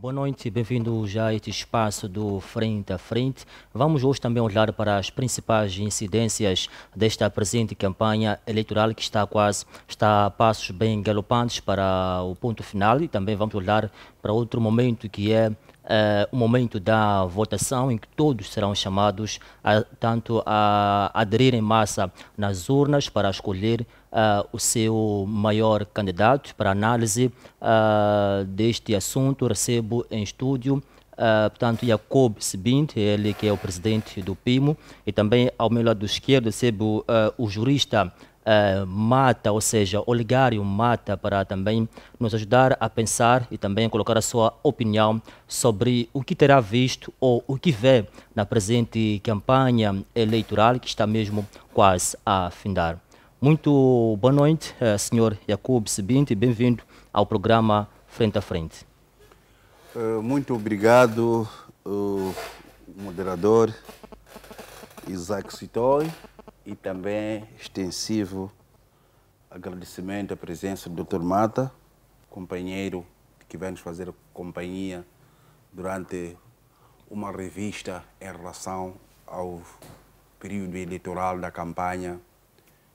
Boa noite, bem-vindo já a este espaço do Frente a Frente. Vamos hoje também olhar para as principais incidências desta presente campanha eleitoral que está quase, está a passos bem galopantes para o ponto final e também vamos olhar para outro momento que é uh, o momento da votação, em que todos serão chamados a, tanto a aderir em massa nas urnas para escolher uh, o seu maior candidato. Para análise uh, deste assunto, recebo em estúdio Uh, portanto, Jacob Sebint, ele que é o presidente do PIMO, e também ao meu lado esquerdo recebo uh, o jurista uh, mata, ou seja, oligário Mata, para também nos ajudar a pensar e também colocar a sua opinião sobre o que terá visto ou o que vê na presente campanha eleitoral que está mesmo quase a findar. Muito boa noite, uh, senhor Jacob Sebinte, bem-vindo ao programa Frente a Frente. Uh, muito obrigado, uh, moderador Isaac Citoy e também extensivo agradecimento à presença do Dr. Mata, companheiro que vai nos fazer companhia durante uma revista em relação ao período eleitoral da campanha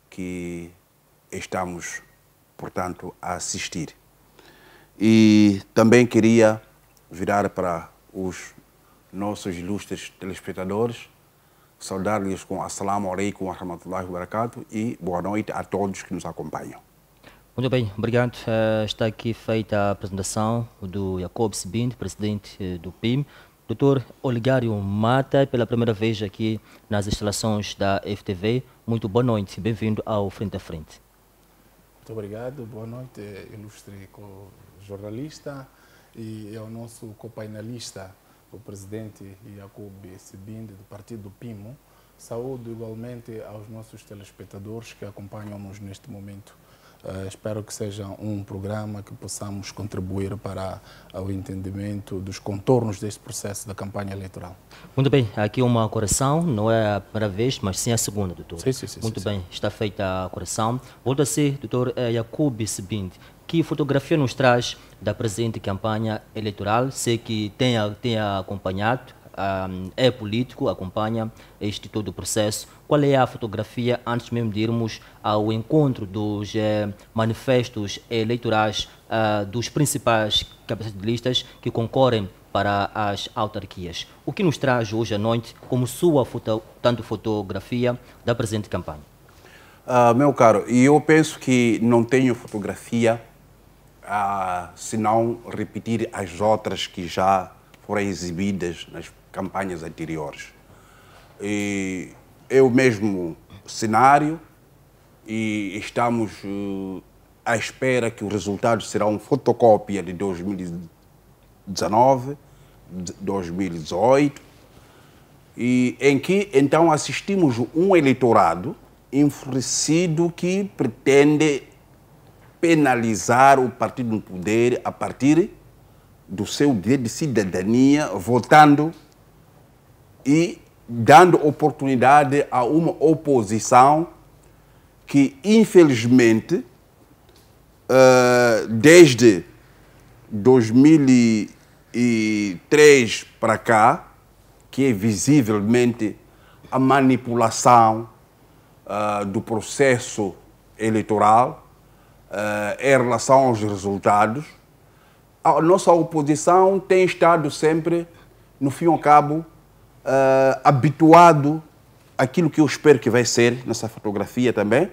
que estamos, portanto, a assistir. E também queria virar para os nossos ilustres telespectadores saudar-lhes com Assalamu alaikum wa rahmatullahi wa barakatuh e boa noite a todos que nos acompanham. Muito bem, obrigado. Eh, está aqui feita a apresentação do Jacob Sibind, presidente eh, do PIM. Doutor Oligário Mata, pela primeira vez aqui nas instalações da FTV. Muito boa noite, bem-vindo ao Frente a Frente. Muito obrigado, boa noite, ilustre jornalista e ao nosso copainelista o presidente Jacob Sibinde, do partido do PIMO. Saúdo igualmente aos nossos telespectadores que acompanham-nos neste momento. Eh, espero que seja um programa que possamos contribuir para o entendimento dos contornos deste processo da campanha eleitoral. Muito bem, aqui uma coração, não é a primeira vez, mas sim a segunda, doutor. Sim, sim, sim. Muito sim, bem, sim. está feita a coração. Volto a ser, doutor eh, Jacob Sibind. Que fotografia nos traz da presente campanha eleitoral? Sei que tem tenha acompanhado, ah, é político, acompanha este todo o processo qual é a fotografia antes mesmo de irmos ao encontro dos eh, manifestos eleitorais eh, dos principais cabeças de listas que concorrem para as autarquias. O que nos traz hoje à noite como sua foto, tanto fotografia da presente campanha? Ah, meu caro, eu penso que não tenho fotografia ah, se não repetir as outras que já foram exibidas nas campanhas anteriores. E é o mesmo cenário e estamos eh, à espera que o resultado será uma fotocópia de 2019, 2018, e em que então assistimos um eleitorado enfurecido que pretende penalizar o partido no poder a partir do seu direito de cidadania, votando e dando oportunidade a uma oposição que, infelizmente, eh, desde 2003 para cá, que é visivelmente a manipulação eh, do processo eleitoral eh, em relação aos resultados, a nossa oposição tem estado sempre, no fim e ao cabo, uh, habituado àquilo que eu espero que vai ser nessa fotografia também,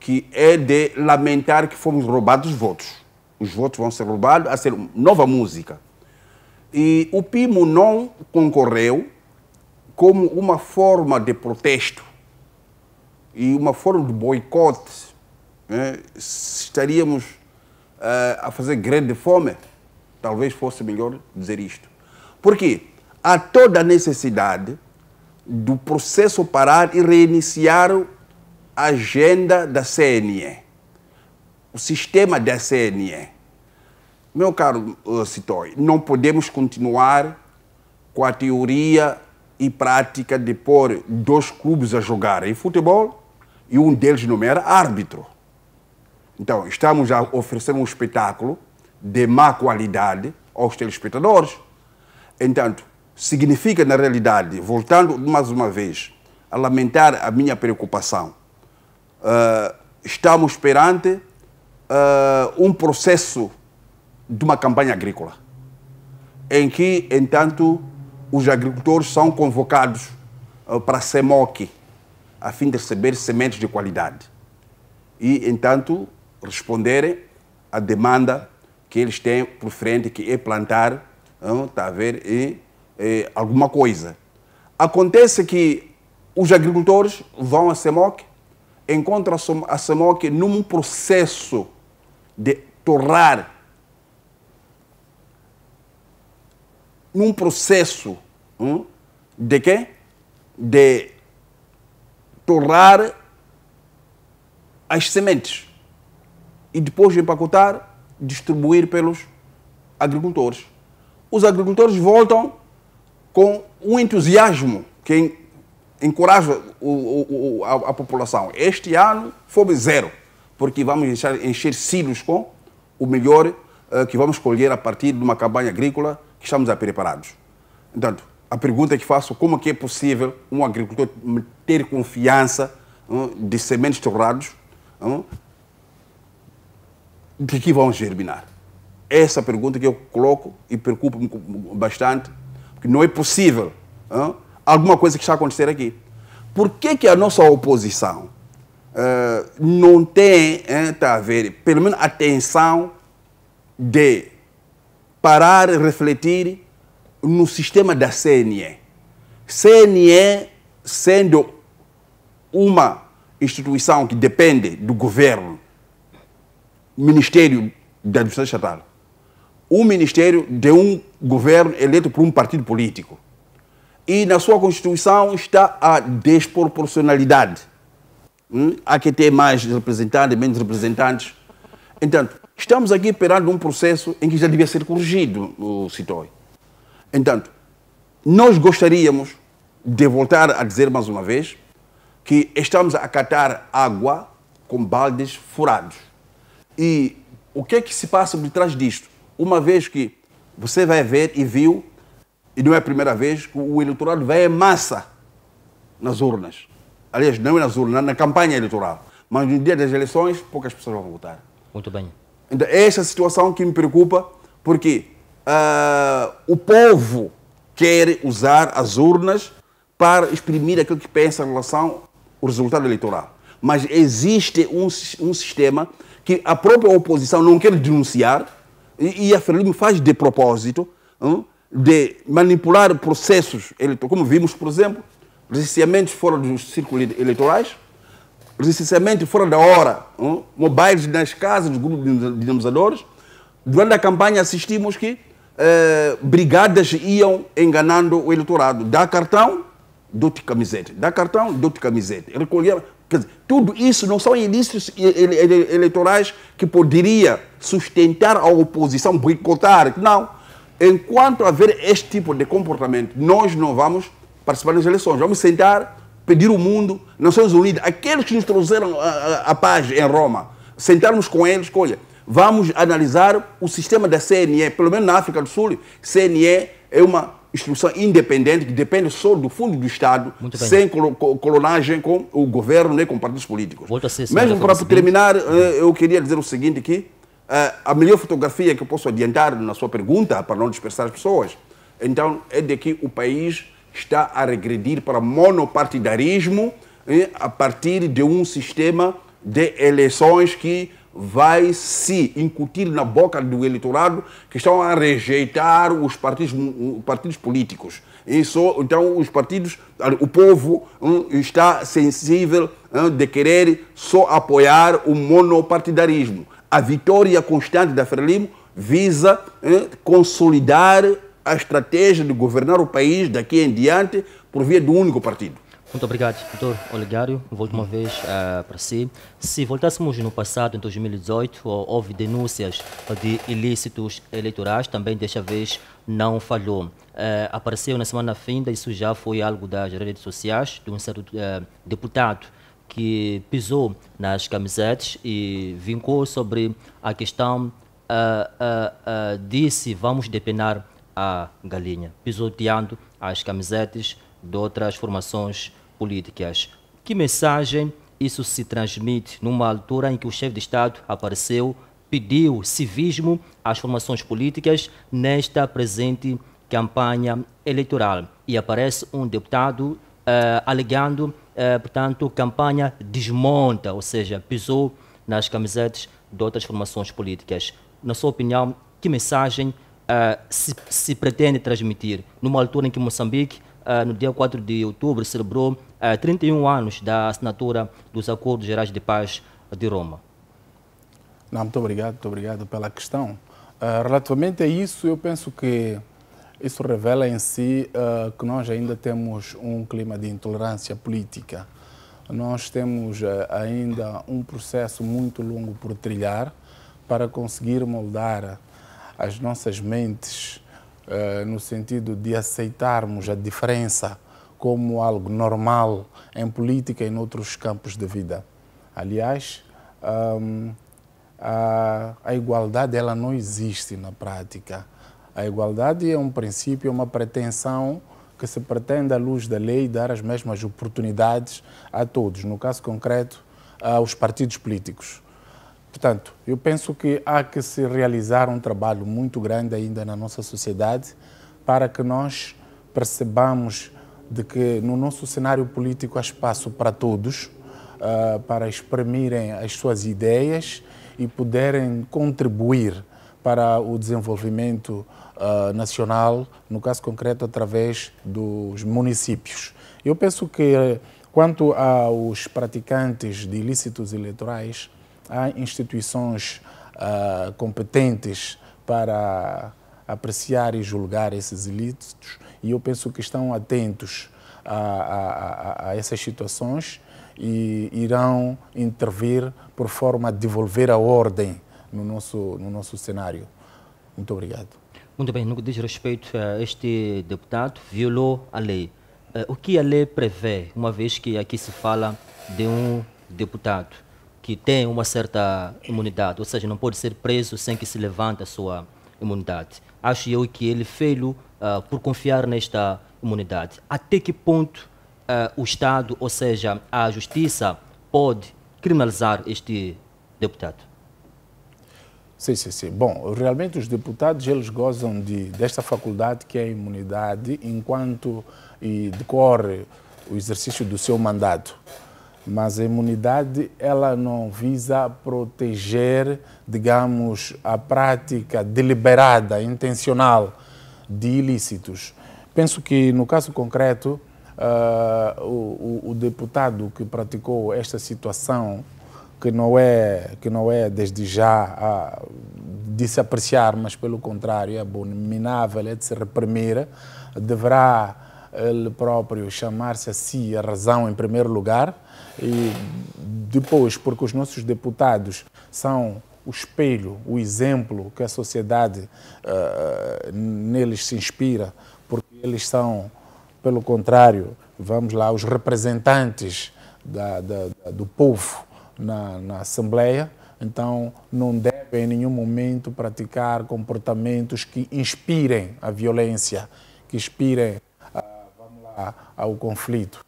que é de lamentar que fomos roubados os votos. Os votos vão ser roubados a ser nova música. E o Pimo não concorreu como uma forma de protesto e uma forma de boicote. Né? Estaríamos uh, a fazer grande fome. Talvez fosse melhor dizer isto. Por quê? há toda a necessidade do processo parar e reiniciar a agenda da CNE, o sistema da CNE. Meu caro eh, Citoi, não podemos continuar com a teoria e prática de pôr dois clubes a jogar em futebol e um deles nomear árbitro. Então, estamos a oferecer um espetáculo de má qualidade aos telespectadores. Entanto, significa, na realidade, voltando mais uma vez a lamentar a minha preocupação, uh, estamos perante uh, um processo de uma campanha agrícola, em que, entanto, os agricultores são convocados uh, para a CEMOC, a fim de receber sementes de qualidade e, entanto, responderem à demanda que eles têm por frente, que é plantar, está a ver, e eh, alguma coisa. Acontece que os agricultores vão à SEMOC, encontram a SEMOC num processo de torrar, num processo hum, de quê? De torrar as sementes e depois de empacotar, distribuir pelos agricultores. Os agricultores voltam com um entusiasmo que encoraja o, o, o, a, a, população. Este ano fome zero, porque vamos encher silos com o melhor uh, que vamos colher a partir de uma campanha agrícola que estamos a preparados. Portanto, a pergunta que faço, como é que é possível um agricultor ter confiança uh, de sementes torrados uh, de que vão germinar? Essa é pergunta que eu coloco e preocupa-me bastante que não é possível. Hein? Alguma coisa que está a acontecer aqui. Por que, que a nossa oposição uh, não tem, hein, eh, tá a ver, pelo menos atenção de parar e refletir no sistema da CNE? CNE sendo uma instituição que depende do governo, Ministério da Administração Estatal, um ministério de um governo eleito por um partido político. E na sua Constituição está a desproporcionalidade. Hum? Há que ter mais representantes, menos representantes. Então, estamos aqui perante um processo em que já devia ser corrigido o CITOI. Então, nós gostaríamos de voltar a dizer mais uma vez que estamos a catar água com baldes furados. E o que é que se passa por trás disto? uma vez que você vai ver e viu, e não é a primeira vez, que o eleitorado vai em massa nas urnas. Aliás, não é nas urnas, na campanha eleitoral. Mas no dia das eleições, poucas pessoas vão votar. Muito bem. Então, é esta situação que me preocupa, porque uh, o povo quer usar as urnas para exprimir aquilo que pensa em relação ao resultado eleitoral. Mas existe um, um sistema que a própria oposição não quer denunciar, e, a FRELIB faz de propósito hein, hum, de manipular processos eleitorais, como vimos, por exemplo, licenciamentos fora dos círculos eleitorais, licenciamento fora da hora, hein, hum, mobiles nas casas dos grupos de dinamizadores. Durante a campanha assistimos que eh, brigadas iam enganando o eleitorado. Dá cartão, dou-te camiseta. Dá cartão, dou-te camiseta. Recolher, quer dizer, tudo isso não são indícios eleitorais que poderia sustentar a oposição, boicotar. Não. Enquanto haver este tipo de comportamento, nós não vamos participar das eleições. Vamos sentar, pedir o mundo, Nações Unidas, aqueles que nos trouxeram a, ah, a, ah, a paz em Roma, sentarmos com eles, olha, vamos analisar o sistema da CNE, pelo menos na África do Sul, CNE é uma instituição independente que depende só do fundo do Estado, sem colonagem com o governo nem com partidos políticos. Mesmo para terminar, eh, eu queria dizer o seguinte aqui. É, a melhor fotografia que eu posso adiantar na sua pergunta, para não dispersar as pessoas, então é de que o país está a regredir para monopartidarismo a partir de um sistema de eleições que vai se incutir na boca do eleitorado que estão a rejeitar os partidos, hum, hum, partidos políticos. Isso, então, os partidos, ah, o povo um, está sensível um, de querer só apoiar o monopartidarismo a vitória constante da Frelimo visa consolidar a estratégia de governar o país daqui em diante por via de um único partido. Muito obrigado, doutor Olegário. Volto uma vez uh, para si. Se voltássemos no passado, em 2018, houve denúncias de ilícitos eleitorais, também desta vez não falhou. Uh, apareceu na semana finda, isso já foi algo das redes sociais, de um certo uh, deputado que pisou nas camisetas e vincou sobre a questão, uh, uh, uh, disse vamos depenar a galinha, pisoteando as camisetas de outras formações políticas. Que mensagem isso se transmite numa altura em que o chefe de Estado apareceu, pediu civismo às formações políticas nesta presente campanha eleitoral e aparece um deputado eh, alegando, eh, portanto, campanha desmonta, ou seja, pisou nas camisetas de outras formações políticas. Na sua opinião, que mensagem eh, se, se, pretende transmitir numa altura em que Moçambique, no dia 4 de outubro, celebrou 31 anos da assinatura dos Acordos Gerais de Paz de Roma? Não, muito obrigado, muito obrigado pela questão. Uh, relativamente a isso, eu penso que isso revela em si uh, que nós ainda temos um clima de intolerância política. Nós temos uh, ainda um processo muito longo por trilhar para conseguir moldar as nossas mentes uh, no sentido de aceitarmos a diferença como algo normal em política e em outros campos de vida. Aliás, um, ehm, a, a igualdade ela não existe na prática a igualdade é um princípio, uma pretensão que se pretende, à luz da lei, dar as mesmas oportunidades a todos, no caso concreto, aos partidos políticos. Portanto, eu penso que há que se realizar um trabalho muito grande ainda na nossa sociedade para que nós percebamos de que no nosso cenário político há espaço para todos, ah, para exprimirem as suas ideias e poderem contribuir para o desenvolvimento uh, nacional, no caso concreto através dos municípios. Eu penso que, quanto aos praticantes de ilícitos eleitorais, há instituições uh, competentes para apreciar e julgar esses ilícitos e eu penso que estão atentos a, a, a essas situações e irão intervir por forma a devolver a ordem no nosso, no nosso cenário. Muito obrigado. Muito bem, no que diz respeito a este deputado, violou a lei. Eh, o que a lei prevê, uma vez que aqui se fala de um deputado que tem uma certa imunidade, ou seja, não pode ser preso sem que se levante a sua imunidade. Acho eu que ele fez uh, eh, por confiar nesta imunidade. Até que ponto uh, o Estado, ou seja, a Justiça, pode criminalizar este deputado? Sim, sim, sim. Bom, realmente os deputados eles gozam de, desta faculdade que é a imunidade enquanto decorre o exercício do seu mandato. Mas a imunidade ela não visa proteger, digamos, a prática deliberada, intencional de ilícitos. Penso que no caso concreto, uh, o, o, o deputado que praticou esta situação que não é, que não é desde já de se apreciar, mas pelo contrário é abominável, é de se reprimir, deverá ele próprio chamar-se a si a razão em primeiro lugar e depois, porque os nossos deputados são o espelho, o exemplo que a sociedade uh, neles se inspira, porque eles são, pelo contrário, vamos lá, os representantes da, da, da, do povo na, na Assembleia, então não deve em nenhum momento praticar comportamentos que inspirem a violência, que inspirem a, ah, lá, ao conflito.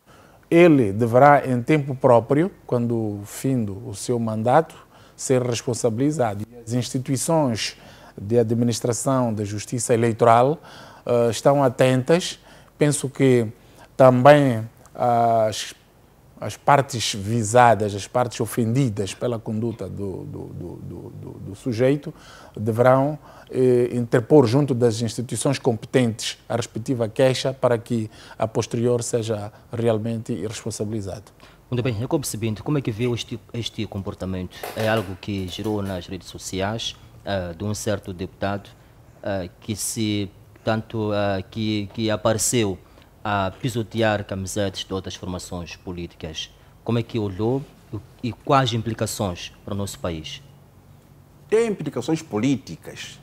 Ele deverá, em tempo próprio, quando findo o seu mandato, ser responsabilizado. As instituições de administração da justiça eleitoral uh, estão atentas. Penso que também as as partes visadas, as partes ofendidas pela conduta do, do, do, do sujeito, deverão eh, interpor junto das instituições competentes a respectiva queixa para que a posterior seja realmente responsabilizado. Muito bem, eu percebendo, como é que vê este, este comportamento? É algo que gerou nas redes sociais uh, de um certo deputado uh, que se tanto uh, que, que apareceu a pisotear camisetas de outras formações políticas. Como é que olhou e quais implicações para o nosso país? Tem implicações políticas.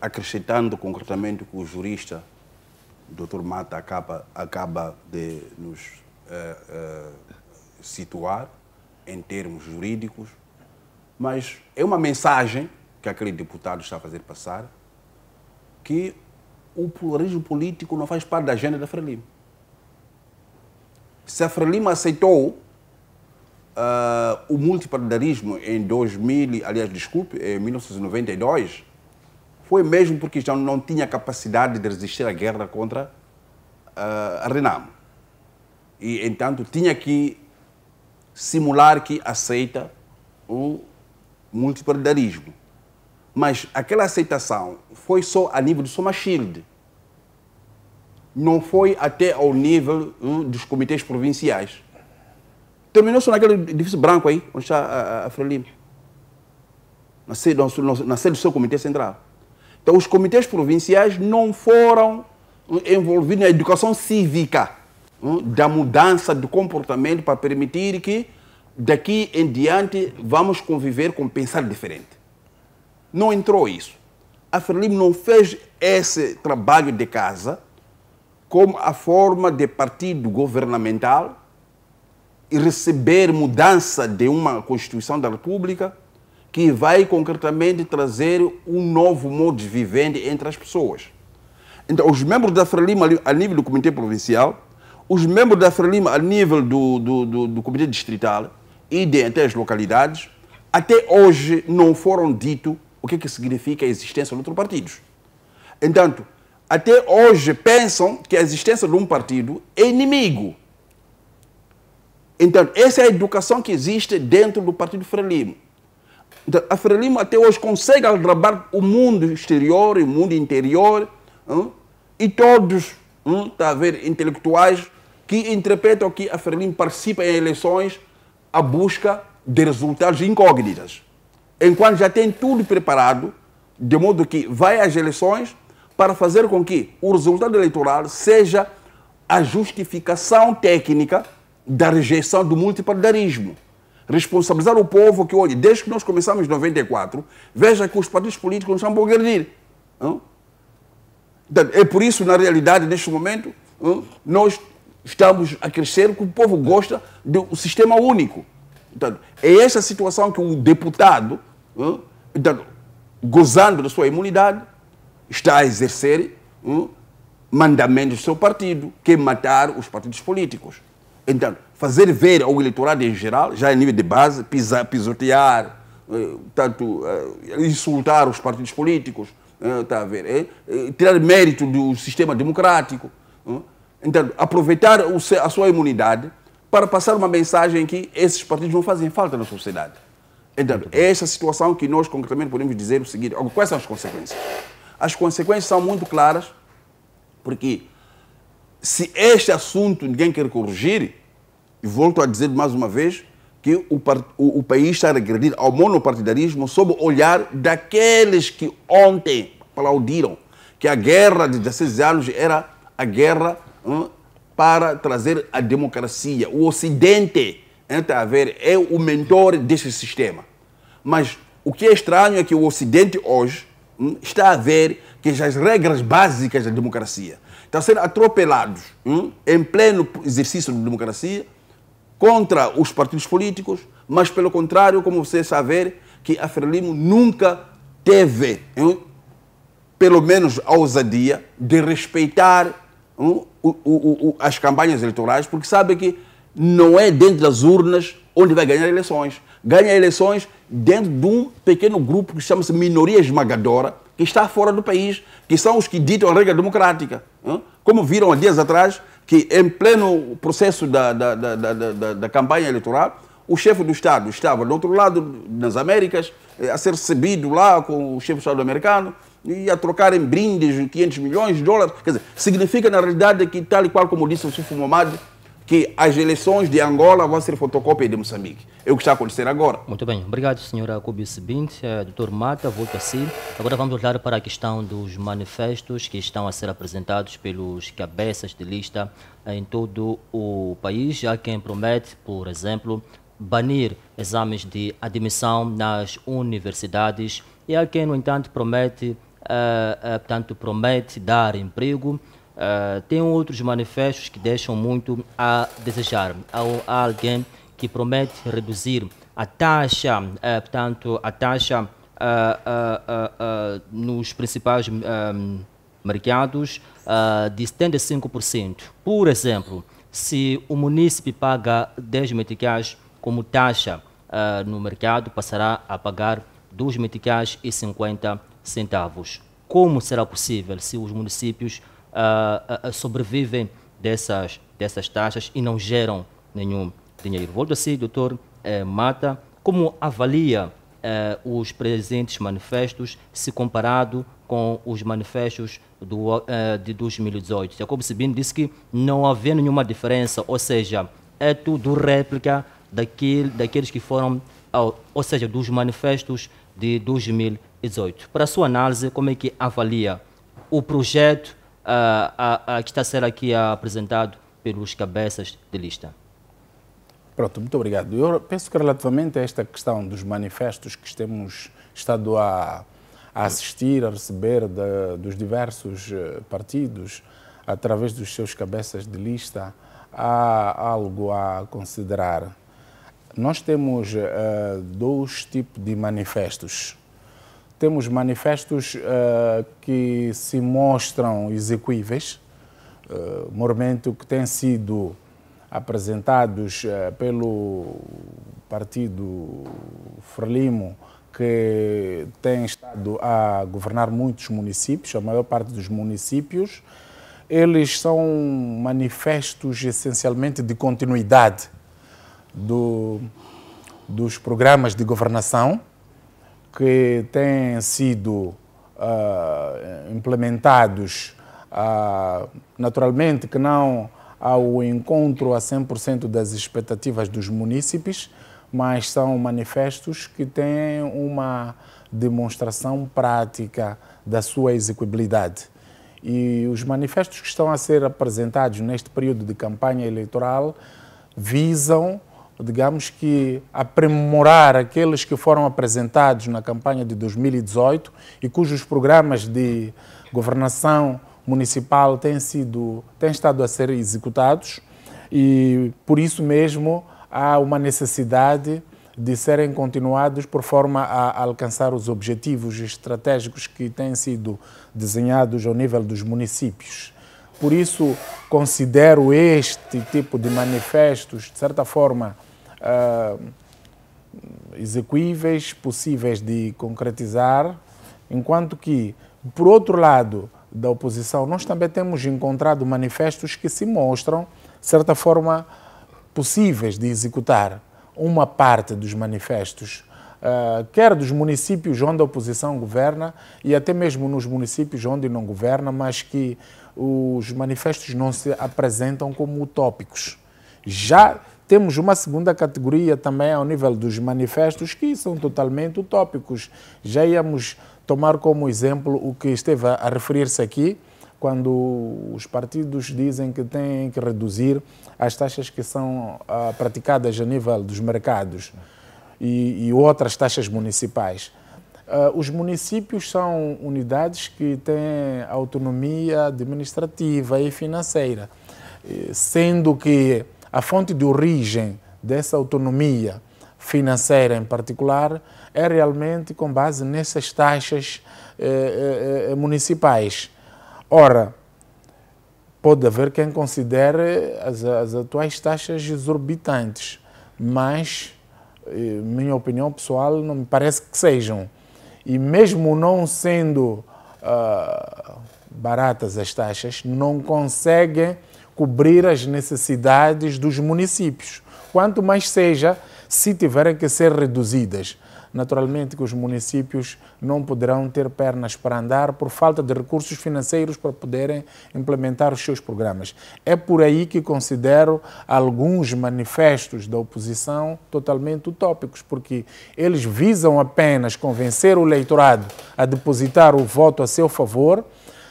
Acrescentando concretamente o que o jurista Dr. Mata acaba, acaba de nos uh, uh, situar em termos jurídicos, mas é uma mensagem que aquele deputado está a fazer passar que o pluralismo político não faz parte da agenda da Frelimo. Se a Frelimo aceitou uh, o multipartidarismo em 2000, aliás, desculpe, em 1992, foi mesmo porque já não tinha capacidade de resistir à guerra contra uh, a Renamo. E, entanto, tinha que simular que aceita o multipartidarismo. Mas aquela aceitação foi só a nível do Soma Shield. Não foi até ao nível hum, dos comitês provinciais. Terminou só naquele edifício branco aí, onde está a, a, a Frelimo. Na sede, na sede do seu comitê central. Então, os comitês provinciais não foram hum, envolvidos na educação cívica hum, da mudança do comportamento para permitir que, daqui em diante, vamos conviver com pensar diferente. Não entrou isso. A FRELIM não fez esse trabalho de casa como a forma de partido governamental e receber mudança de uma Constituição da República que vai concretamente trazer um novo modo de vivende entre as pessoas. Então, os membros da FRELIMA a nível do Comitê Provincial, os membros da FRELIMA a nível do, do, do, do Comitê Distrital e de até as localidades, até hoje não foram ditos o que, que significa a existência de outros partidos. Entanto, até hoje pensam que a existência de um partido é inimigo. Então, essa é a educação que existe dentro do Partido Frelimo. Então, a Frelimo até hoje consegue agravar o mundo exterior e o mundo interior, hein? e todos, hein, tá a ver, intelectuais que interpretam que a Frelimo participa em eleições à busca de resultados incógnitas enquanto já tem tudo preparado, de modo que vai às eleições para fazer com que o resultado eleitoral seja a justificação técnica da rejeição do multipartidarismo. Responsabilizar o povo que, olha, desde que nós começamos em 94, veja que os partidos políticos não estão a progredir. É por isso, na realidade, neste momento, nós estamos a crescer que o povo gosta do sistema único. então é essa situação que o deputado Hum? então, gozando da sua imunidade, está a exercer hum, mandamentos do seu partido, que é matar os partidos políticos. Então, fazer ver ao eleitorado em geral, já em nível de base, pisar, pisotear, eh, tanto, eh, insultar os partidos políticos, eh, tá a ver, tirar mérito do sistema democrático. Hum? Então, aproveitar o, a sua imunidade para passar uma mensagem que esses partidos não fazem falta na sociedade. Então, esta é situação que nós concretamente podemos dizer o seguinte: quais são as consequências? As consequências são muito claras, porque se este assunto ninguém quer corrigir, e volto a dizer mais uma vez que o, o, o país está a regredir ao monopartidarismo sob o olhar daqueles que ontem aplaudiram que a guerra de 16 anos era a guerra para trazer a democracia. O Ocidente, entre a ver, é o mentor desse sistema. Mas o que é estranho é que o Ocidente hoje hum, está a ver que as regras básicas da democracia estão tá sendo atropelados hum, em pleno exercício da democracia contra os partidos políticos, mas pelo contrário, como você sabe, que a Frelimo nunca teve, hum, pelo menos a ousadia, de respeitar hum, o, o, o, as campanhas eleitorais, porque sabe que não é dentro das urnas onde vai ganhar eleições ganha eleições dentro de um pequeno grupo que chama-se minoria esmagadora, que está fora do país, que são os que ditam a regra democrática. Como viram há dias atrás, que em pleno processo da, da, da, da, da campanha eleitoral, o chefe do Estado estava do outro lado, nas Américas, eh, a ser recebido lá com o chefe do Estado americano, e a trocar em brindes 500 milhões de dólares. Quer dizer, significa na realidade que, tal e qual como disse o Sufo Momad, que as eleições de Angola vão ser fotocópia de Moçambique. É o que está a acontecer agora. Muito bem. Obrigado, senhora Kubi Sebint. É, doutor Mata, volto a si. Agora vamos olhar para a questão dos manifestos que estão a ser apresentados pelos cabeças de lista em todo o país. Há quem promete, por exemplo, banir exames de admissão nas universidades e há quem, no entanto, promete, uh, uh, portanto, promete dar emprego Uh, tem outros manifestos que deixam muito a desejar. Há, alguém que promete reduzir a taxa, uh, portanto, a taxa uh, nos principais um, mercados de 75%. Por exemplo, se o munícipe paga 10 meticais como taxa no mercado, passará a pagar 2 meticais e 50 centavos. Como será possível se os municípios uh, sobrevivem dessas, dessas taxas e não geram nenhum dinheiro. Volto a si, doutor eh, Mata, como avalia eh, os presentes manifestos se comparado com os manifestos do, eh, de 2018. Jacobo Sibino disse que não havia nenhuma diferença, ou seja, é tudo réplica daquele, daqueles que foram, ou seja, dos manifestos de 2018. Para a sua análise, como é que avalia o projeto a, a, a que está a ser aqui apresentado pelos cabeças de lista? Pronto, muito obrigado. Eu penso que relativamente a esta questão dos manifestos que temos estado a, a assistir, a receber de, dos diversos eh, partidos, através dos seus cabeças de lista, há algo a considerar. Nós temos uh, dois tipos de manifestos temos manifestos uh, que se mostram execuíveis, uh, eh, momento que têm sido apresentados uh, pelo partido Frelimo, que tem estado a governar muitos municípios, a maior parte dos municípios, eles são manifestos essencialmente de continuidade do, dos programas de governação que têm sido uh, implementados, uh, naturalmente que não ao encontro a 100% das expectativas dos munícipes, mas são manifestos que têm uma demonstração prática da sua execuibilidade. E os manifestos que estão a ser apresentados neste período de campanha eleitoral visam digamos que aprimorar aqueles que foram apresentados na campanha de 2018 e cujos programas de governação municipal têm, sido, têm estado a ser executados e por isso mesmo há uma necessidade de serem continuados por forma a alcançar os objetivos estratégicos que têm sido desenhados ao nível dos municípios. Por isso, considero este tipo de manifestos, de certa forma, uh, execuíveis, possíveis de concretizar, enquanto que, por outro lado, da oposição, nós também temos encontrado manifestos que se mostram, de certa forma, possíveis de executar. Uma parte dos manifestos, uh, quer dos municípios onde a oposição governa e até mesmo nos municípios onde não governa, mas que os manifestos não se apresentam como utópicos. Já temos uma segunda categoria também ao nível dos manifestos que são totalmente utópicos. Já íamos tomar como exemplo o que esteve a referir-se aqui, quando os partidos dizem que têm que reduzir as taxas que são uh, praticadas a nível dos mercados e, e outras taxas municipais. Uh, os municípios são unidades que têm autonomia administrativa e financeira, eh, sendo que a fonte de origem dessa autonomia financeira em particular é realmente com base nessas taxas eh, eh, eh, municipais. Ora, pode haver quem considere as, as atuais taxas exorbitantes, mas, eh, minha opinião pessoal, não me parece que sejam. E mesmo não sendo uh, baratas as taxas, não conseguem cobrir as necessidades dos municípios, quanto mais seja se tiverem que ser reduzidas. Naturalmente que os municípios não poderão ter pernas para andar por falta de recursos financeiros para poderem implementar os seus programas. É por aí que considero alguns manifestos da oposição totalmente utópicos, porque eles visam apenas convencer o eleitorado a depositar o voto a seu favor,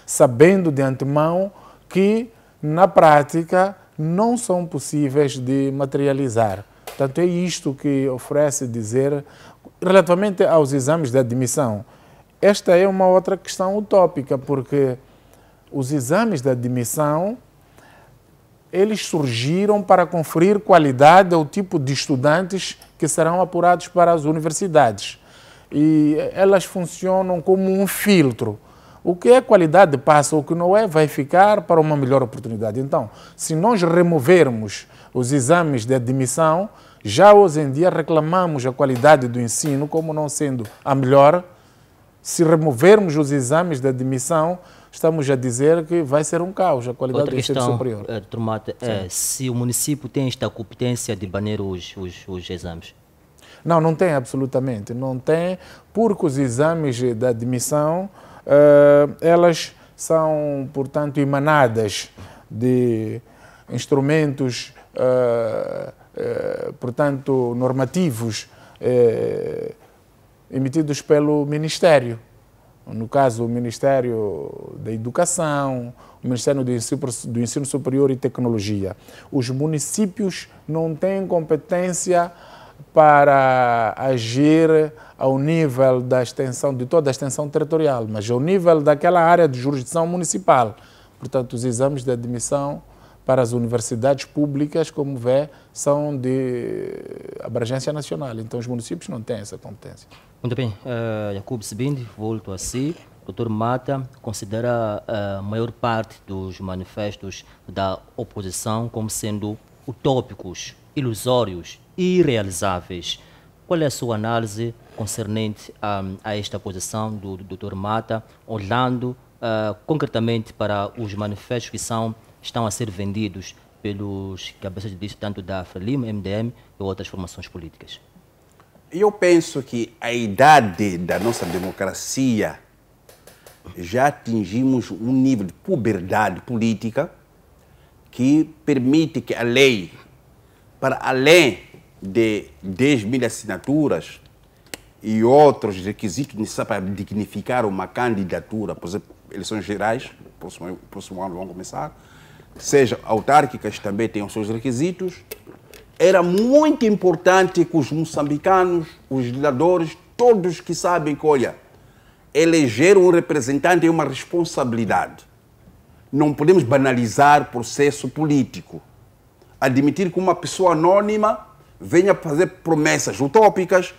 sabendo de antemão que na prática, não são possíveis de materializar. Portanto, é isto que oferece dizer relativamente aos exames de admissão. Esta é uma outra questão utópica, porque os exames de admissão eles surgiram para conferir qualidade ao tipo de estudantes que serão apurados para as universidades. E eh, elas funcionam como um filtro o que é qualidade passa, o que não é, vai ficar para uma melhor oportunidade. Então, se nós removermos os exames de admissão, já hoje em dia reclamamos a qualidade do ensino como não sendo a melhor. Se removermos os exames de admissão, estamos a dizer que vai ser um caos a qualidade Outra do ensino questão, superior. É, Trumata, é, se o município tem esta competência de banir os, os, os exames. Não, não tem absolutamente. Não tem, porque os exames de admissão eh, elas são, portanto, emanadas de instrumentos, eh, eh, portanto, normativos emitidos pelo Ministério. No caso, o Ministério da Educação, o Ministério do Ensino, Superior e Tecnologia. Os municípios não têm competência para agir ao nível da extensão, de toda a extensão territorial, mas ao nível daquela área de jurisdição municipal. Portanto, os exames de admissão para as universidades públicas, como vê, são de abrangência nacional. Então, os municípios não têm essa competência. Muito bem. Uh, Jacob Sibindi, volto a si. Doutor Mata considera a eh, maior parte dos manifestos da oposição como sendo utópicos, ilusórios e irrealizáveis. Qual é a sua análise concernente a, hum, a esta posição do, do Dr. Mata, olhando uh, concretamente para os manifestos que são, estão a ser vendidos pelos cabeças de lista, tanto da Frelimo, MDM e outras formações políticas? Eu penso que a idade da nossa democracia já atingimos um nível de puberdade política que permite que a lei, para além de 10 mil assinaturas e outros requisitos necessários para dignificar uma candidatura, por exemplo, eleições gerais, próximo, próximo ano vão começar, seja autárquicas também têm os seus requisitos. Era muito importante que os moçambicanos, os legisladores, todos que sabem que, olha, eleger um representante é uma responsabilidade. Não podemos banalizar processo político. Admitir que uma pessoa anônima venha fazer promessas utópicas,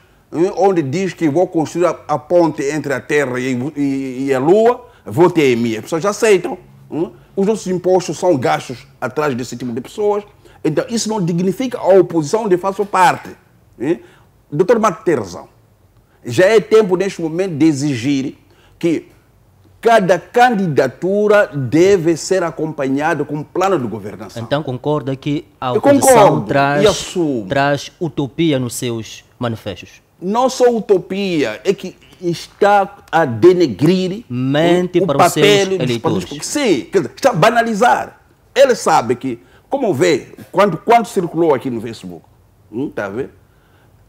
onde diz que vou construir a, a ponte entre a Terra e, e, e a Lua, vou ter EMI. As pessoas já aceitam. Hein? Os nossos impostos são gastos atrás desse tipo de pessoas. Então, isso não dignifica a oposição onde faço parte. Hein? Doutor Mato tem razão. Já é tempo, neste momento, de exigir que cada candidatura deve ser acompanhada com um plano de governança. Então concorda que a oposição traz, traz, utopia nos seus manifestos? Não só utopia, é que está a denegrir Mente o, o para papel os seus eleitores. Dos, sim, está a banalizar. Ele sabe que, como vê, quando, quando circulou aqui no Facebook, está hum, a ver?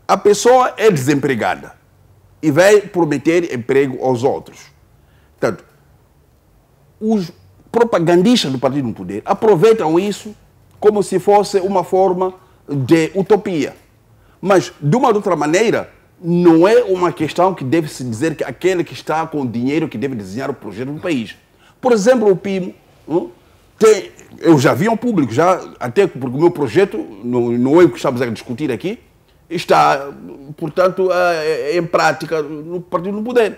A pessoa é desempregada e vai prometer emprego aos outros os propagandistas do partido no poder aproveitam isso como se fosse uma forma de utopia. Mas, de uma ou outra maneira, não é uma questão que deve se dizer que aquele que está com dinheiro que deve desenhar o projeto do país. Por exemplo, o PIMO, hum, tem, eu já vi um público, já, até porque o meu projeto, não, não é o que estamos a discutir aqui, está, portanto, eh, em prática no Partido do Poder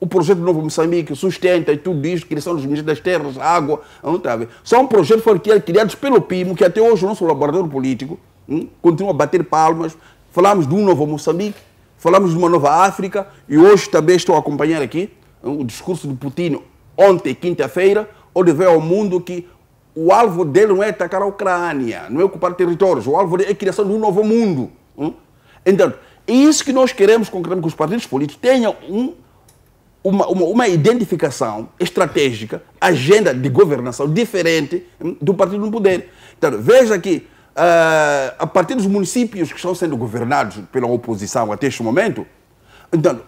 o projeto do Novo Moçambique sustenta e tudo isso, criação dos ministros das terras, água, não tá São projetos que foram criados pelo PIMO, que até hoje o nosso laboratório político hum, continua a bater palmas. Falamos de um novo Moçambique, falamos de uma nova África e hoje também estou a acompanhar aqui hum, o discurso do Putin ontem, quinta-feira, onde veio ao mundo que o alvo dele não é atacar a Ucrânia, não é ocupar territórios, o alvo é a criação de um novo mundo. Hum. Então, é isso que nós queremos concretamente que os partidos políticos tenham um uma, uma, uma, identificação estratégica, agenda de governação diferente hum, do partido no poder. Então, veja que uh, a partir dos municípios que estão sendo governados pela oposição até este momento, então,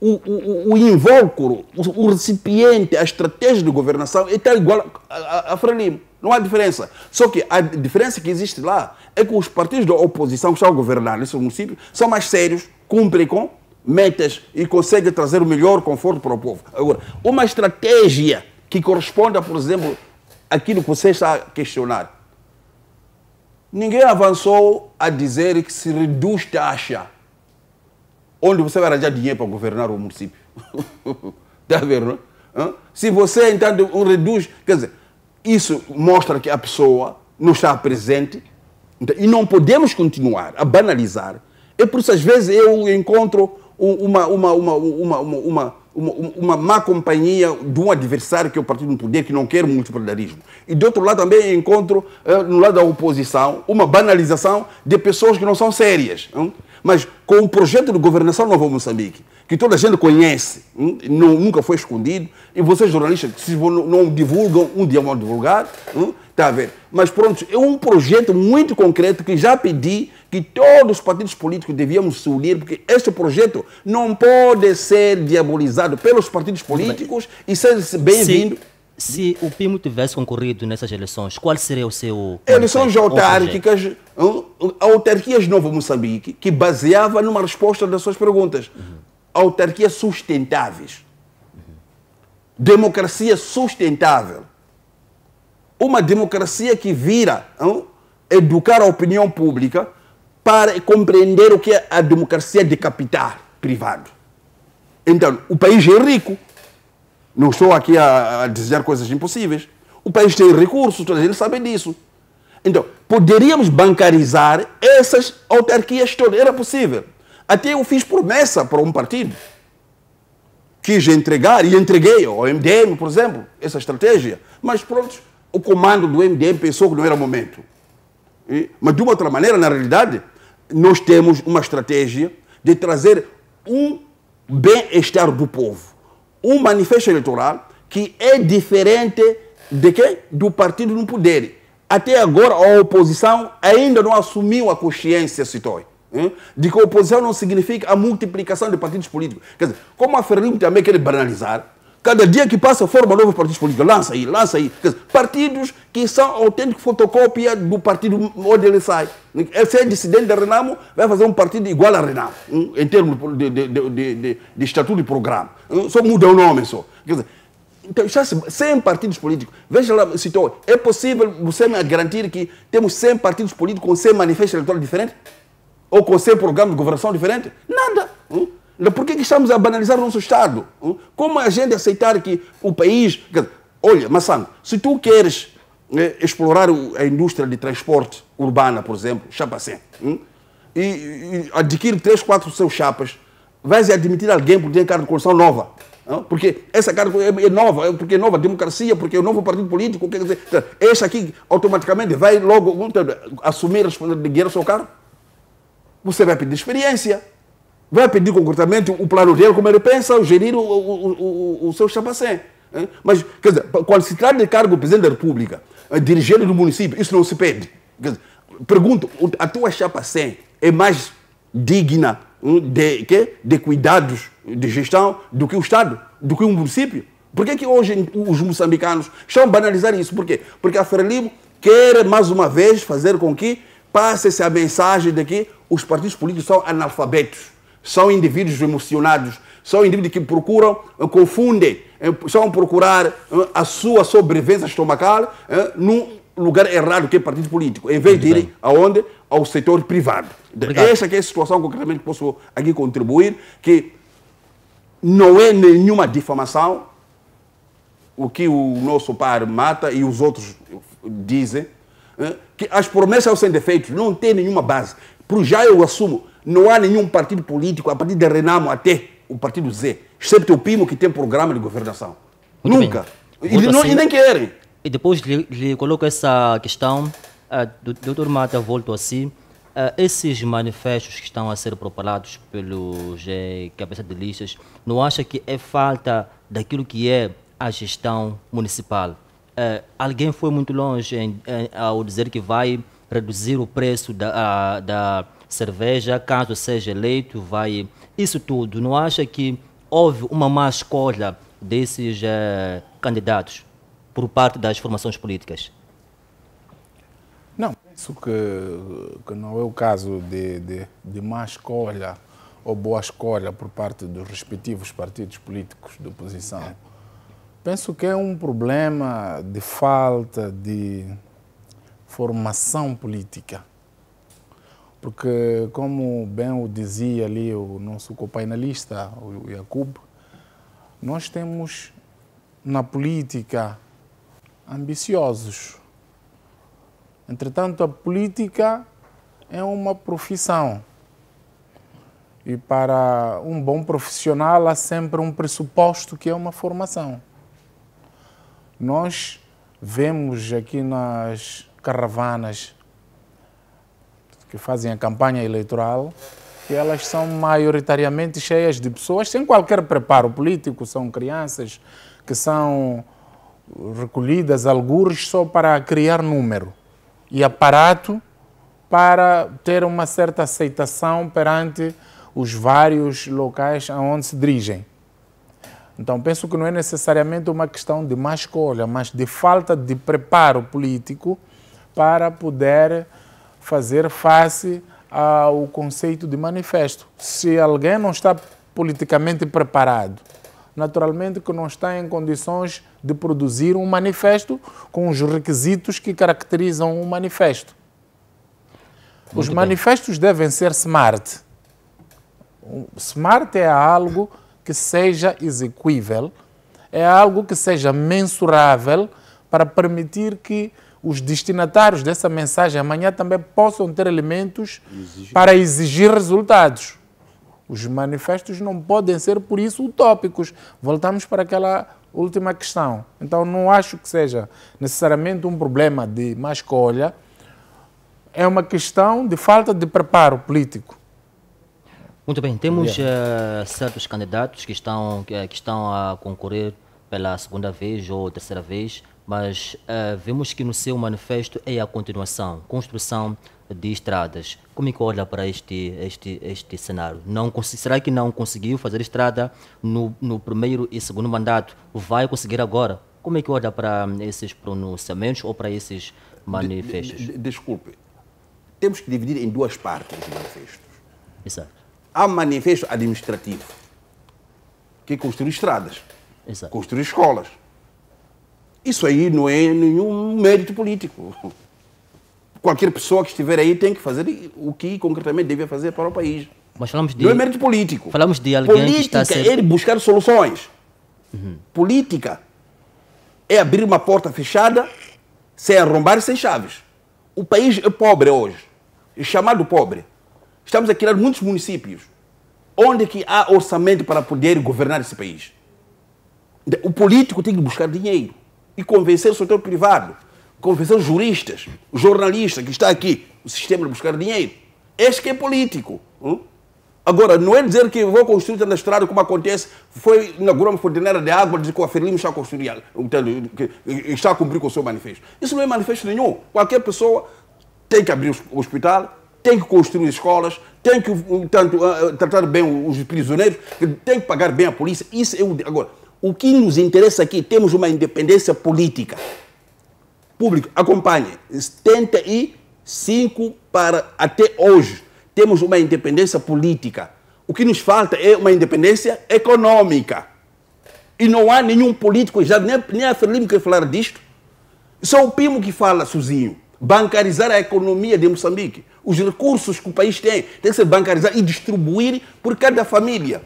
o, o, o invólucro, o, o, recipiente, a estratégia de governação é tal igual a, a, a Frelimo. Não há diferença. Só que a diferença que existe lá é que os partidos da oposição que estão governando nesses municípios são mais sérios, cumprem com metas e consegue trazer o melhor conforto para o povo. Agora, uma estratégia que corresponda, por exemplo, aquilo que você está a questionar. Ninguém avançou a dizer que se reduz taxa onde você vai arranjar dinheiro para governar o município. Está a ver, não é? Se você, então, um reduz, quer dizer, isso mostra que a pessoa não está presente então, e não podemos continuar a banalizar. É por isso, às vezes, eu encontro uma, uma, uma, uma, uma, uma, uma má companhia de um adversário que é o Partido do Poder, que não quer multipolarismo. E do outro lado também encontro, eh, no lado da oposição, uma banalização de pessoas que não são sérias. Hein? Mas com o projeto de governação Nova Moçambique, que toda a gente conhece, não, nunca foi escondido, e vocês jornalistas que se não divulgam, um dia vão divulgar, está a ver. Mas pronto, é um projeto muito concreto que já pedi que todos os partidos políticos devíamos se unir, porque este projeto não pode ser diabolizado pelos partidos políticos e ser bem-vindo. Se, se o PIMO tivesse concorrido nessas eleições, qual seria o seu. Eleições autárquicas, autarquias Novo Moçambique, que baseava numa resposta das suas perguntas. Uhum. Autarquias sustentáveis. Uhum. Democracia sustentável. Uma democracia que vira hein, educar a opinião pública para compreender o que é a democracia de capital privado. Então, o país é rico. Não estou aqui a, a coisas impossíveis. O país tem recursos, todos eles sabem disso. Então, poderíamos bancarizar essas autarquias todas. Era possível. Até eu fiz promessa para um partido. Quis entregar e entreguei ao MDM, por exemplo, essa estratégia. Mas pronto, o comando do MDM pensou que não era momento. Mas de uma outra maneira, na realidade, nós temos uma estratégia de trazer um bem-estar do povo, um manifesto eleitoral que é diferente de quem? Do partido no poder. Até agora a oposição ainda não assumiu a consciência, citou, hein? de que a oposição não significa a multiplicação de partidos políticos. Quer dizer, como a Ferrim também quer banalizar, Cada dia que passa, forma novos partidos políticos. Lança aí, lança aí. Dizer, partidos que são autênticos fotocópia do partido onde ele sai. Ele ser é dissidente da Renamo, vai fazer um partido igual a Renamo, hum, em termos de, de, de, de, de estatuto e programa. Hum, só muda o nome só. Quer dizer, então, já sem partidos políticos. Veja lá, citou, é possível você me garantir que temos 100 partidos políticos com 100 manifestos eleitorais diferentes? Ou com 100 programas de governação diferentes? Nada. Por que estamos a banalizar o nosso Estado? Hum? Como a gente aceitar que o país. Olha, Maçã, se tu queres né, explorar a indústria de transporte urbana, por exemplo, Chapacém, hum? e, e adquire três, quatro seus chapas, vais admitir alguém por ter cargo de corrupção nova. Porque essa carga é, é nova, é porque é nova democracia, porque é um novo partido político. Quer dizer, este aqui automaticamente vai logo então, assumir a responsabilidade de guerra o seu carro. Você vai pedir experiência vai pedir concretamente o plano dele, como ele pensa gerir o, o, o, o seu chapacé. Mas, quer dizer, quando se trata de cargo de presidente da República, eh, dirigente do município, isso não se pede. Quer dizer, pergunto, a tua chapacé é mais digna hum, de, que, de cuidados de gestão do que o Estado, do que o município? Por que, que hoje os moçambicanos estão a banalizar isso? Por quê? Porque a Frelimo quer, mais uma vez, fazer com que passe-se a mensagem de que os partidos políticos são analfabetos são indivíduos emocionados, são indivíduos que procuram, eh, confundem, eh, são procurar eh, a sua sobrevivência estomacal num lugar errado que é partido político, em vez Muito de irem aonde? Ao setor privado. Obrigado. Essa que é a situação concretamente que posso aqui contribuir, que não é nenhuma difamação o que o nosso pai mata e os outros dizem, que as promessas sem defeitos não têm nenhuma base. Por já eu assumo, não há nenhum partido político, a partir de Renamo até o partido Z, excepto o Pimo, que tem programa de governação. Muito Nunca. E, não, e, assim. nem querem. E depois lhe, lhe coloco essa questão, uh, doutor Mata, volto a si. Uh, esses manifestos que estão a ser propalados pelos eh, de listas, não acha que é falta daquilo que é a gestão municipal? Uh, alguém foi muito longe em, em, ao dizer que vai reduzir o preço da, da cerveja, caso seja eleito, vai. Isso tudo, não acha que houve uma má escolha desses eh, candidatos por parte das formações políticas? Não, penso que, que não é o caso de, de, de má escolha ou boa escolha por parte dos respectivos partidos políticos de oposição. É. Penso que é um problema de falta de formação política. Porque, como bem o dizia ali o nosso copainelista, o Jacob, nós temos na política ambiciosos. Entretanto, a política é uma profissão. E para um bom profissional há sempre um pressuposto que é uma formação. Nós vemos aqui nas caravanas que fazem a campanha eleitoral, que elas são maioritariamente cheias de pessoas sem qualquer preparo político, são crianças que são recolhidas algures só para criar número e aparato para ter uma certa aceitação perante os vários locais aonde se dirigem. Então, penso que não é necessariamente uma questão de má escolha, mas de falta de preparo político para poder fazer face ao conceito de manifesto. Se alguém não está politicamente preparado, naturalmente que não está em condições de produzir um manifesto com os requisitos que caracterizam um manifesto. Muito os bem. manifestos devem ser smart. Smart é algo que seja execuível, é algo que seja mensurável para permitir que os destinatários dessa mensagem amanhã também possam ter elementos exigir. para exigir resultados. Os manifestos não podem ser, por isso, utópicos. Voltamos para aquela última questão. Então, não acho que seja necessariamente um problema de má escolha, é uma questão de falta de preparo político. Muito bem, temos uh, certos candidatos que estão, eh, que estão a concorrer pela segunda vez ou terceira vez mas uh, vemos que no seu manifesto é a continuação, construção de estradas. Como é que olha para este, este, este cenário? Não, será que não conseguiu fazer estrada no, no primeiro e segundo mandato? Vai conseguir agora? Como é que olha para hum, esses pronunciamentos ou para esses manifestos? De, de, desculpe, temos que dividir em duas partes os manifestos. Exato. Há manifesto administrativo, que é construir estradas, Exato. construir escolas, isso aí não é nenhum mérito político. Qualquer pessoa que estiver aí tem que fazer o que concretamente deve fazer para o país. Mas falamos de. Não é mérito político. Falamos de alguém Política que está a ser... é buscar soluções. Uhum. Política é abrir uma porta fechada sem arrombar sem chaves. O país é pobre hoje, é chamado pobre. Estamos a criar muitos municípios onde que há orçamento para poder governar esse país. O político tem que buscar dinheiro e convencer o setor privado, convencer os juristas, o jornalista que está aqui, o sistema de buscar dinheiro. Este que é político. Hum? Agora, não é dizer que vou construir na estrada, como acontece, foi inauguramos torneira de água, dizer que o Aferlim está a construir, está a cumprir com o seu manifesto. Isso não é manifesto nenhum. Qualquer pessoa tem que abrir o hospital, tem que construir escolas, tem que tanto, ah, ah, tratar bem os prisioneiros, tem que pagar bem a polícia. Isso é o. Agora, o que nos interessa aqui, temos uma independência política. Público, acompanhe. 75 para até hoje, temos uma independência política. O que nos falta é uma independência econômica. E não há nenhum político, já nem, nem a Frelimo que falar disto. Só o Pimo que fala sozinho. Bancarizar a economia de Moçambique. Os recursos que o país tem, tem que ser bancarizar e distribuir por cada família.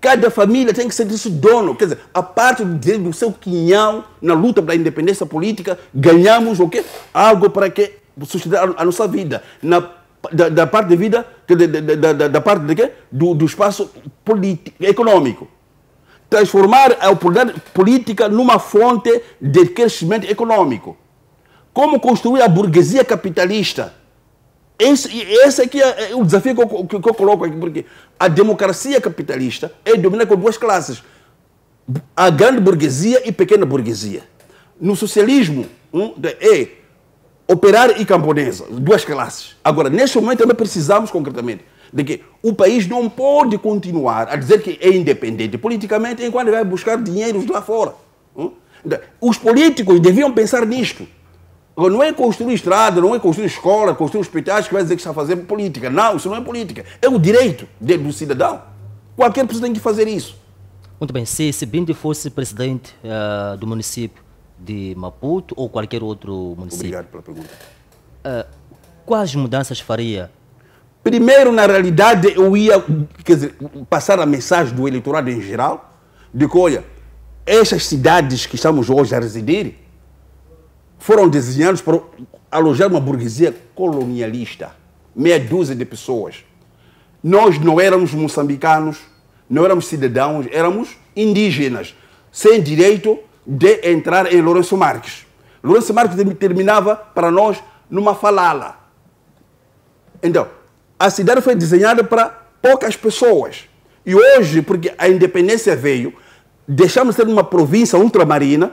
Cada família tem que ser se dono, quer dizer, a parte do seu quinhão na luta pela independência política, ganhamos o quê? Algo para que sustentar a nossa vida. Na, da, da parte de vida, da, da, da parte de quê? Do, do espaço político, econômico transformar a oportunidade política numa fonte de crescimento econômico. Como construir a burguesia capitalista esse, esse aqui é, é o desafio que eu, que eu coloco aqui, porque a democracia capitalista é dominada por duas classes, a grande burguesia e pequena burguesia. No socialismo, um, é operário e camponesa, duas classes. Agora, neste momento, também precisamos concretamente de que o país não pode continuar a dizer que é independente politicamente enquanto vai buscar dinheiros lá fora. Os políticos deviam pensar nisto não é construir estrada, não é construir escola, construir hospitais que vai dizer que está fazendo política. Não, isso não é política. É o direito dele, do cidadão. Qualquer pessoa tem que fazer isso. Muito bem. Se, se Bindi fosse presidente uh, do município de Maputo ou qualquer outro município... Obrigado pela pergunta. Uh, quais mudanças faria? Primeiro, na realidade, eu ia dizer, passar a mensagem do eleitorado em geral de que, olha, essas cidades que estamos hoje a residir foram desenhados para alojar uma burguesia colonialista, meia dúzia de pessoas. Nós não éramos moçambicanos, não éramos cidadãos, éramos indígenas, sem direito de entrar em Lourenço Marques. Lourenço Marques terminava para nós numa falala. Então, a cidade foi desenhada para poucas pessoas. E hoje, porque a independência veio, deixamos de ser uma província ultramarina,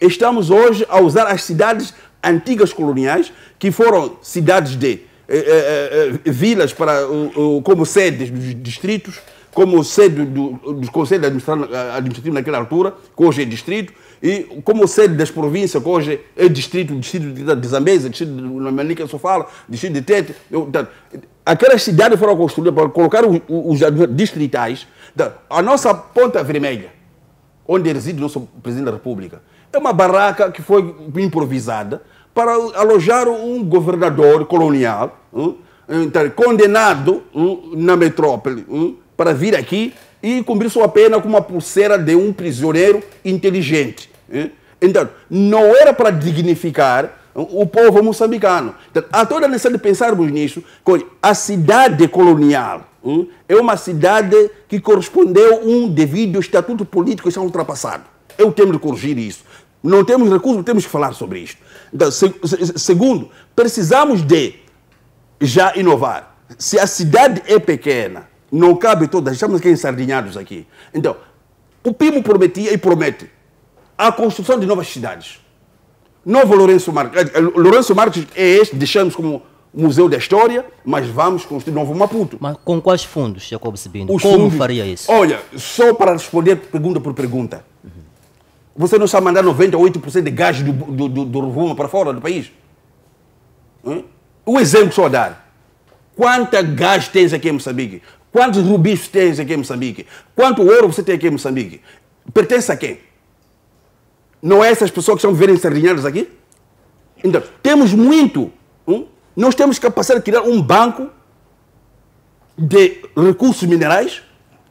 estamos hoje a usar as cidades antigas coloniais, que foram cidades de eh, eh, eh vilas para, uh, uh, como sedes dos distritos, como sede do, conselhos administrativos naquela altura, que hoje é distrito, e como sede das províncias, que hoje é distrito, distrito de Zambesa, distrito de Manica fala, distrito de Tete. Aquelas cidades foram construídas para colocar os, os distritais. A nossa ponta vermelha, onde reside o nosso presidente da República, é uma barraca que foi improvisada para alojar um governador colonial hein, hum, então, condenado hein, hum, na metrópole hein, hum, para vir aqui e cumprir sua pena com uma pulseira de um prisioneiro inteligente. Então, não era para dignificar o povo moçambicano. Então, há toda a necessidade de pensarmos nisso. A cidade colonial é uma cidade que correspondeu a um devido estatuto político que está ultrapassado. Eu tenho de corrigir isso. Não temos recursos, temos que falar sobre isto. Então, se, se, segundo, precisamos de já inovar. Se a cidade é pequena, não cabe toda, estamos aqui ensardinhados aqui. Então, o Pimo prometia e promete a construção de novas cidades. Novo Lourenço Marques, eh, eh, Lourenço Marques é este, deixamos como Museu da História, mas vamos construir novo Maputo. Mas com quais fundos, Jacob Sabino? Como fundos, faria isso? Olha, só para responder pergunta por pergunta. Uhum. Você não sabe mandar 98% de gás do, do, do, do rumo para fora do país? Um exemplo só dar. Quanta gás tens aqui em Moçambique? Quantos rubis tens aqui em Moçambique? Quanto ouro você tem aqui em Moçambique? Pertence a quem? Não é essas pessoas que estão vivendo sardinhadas aqui? Então, temos muito. Hum? Nós temos capacidade de criar um banco de recursos minerais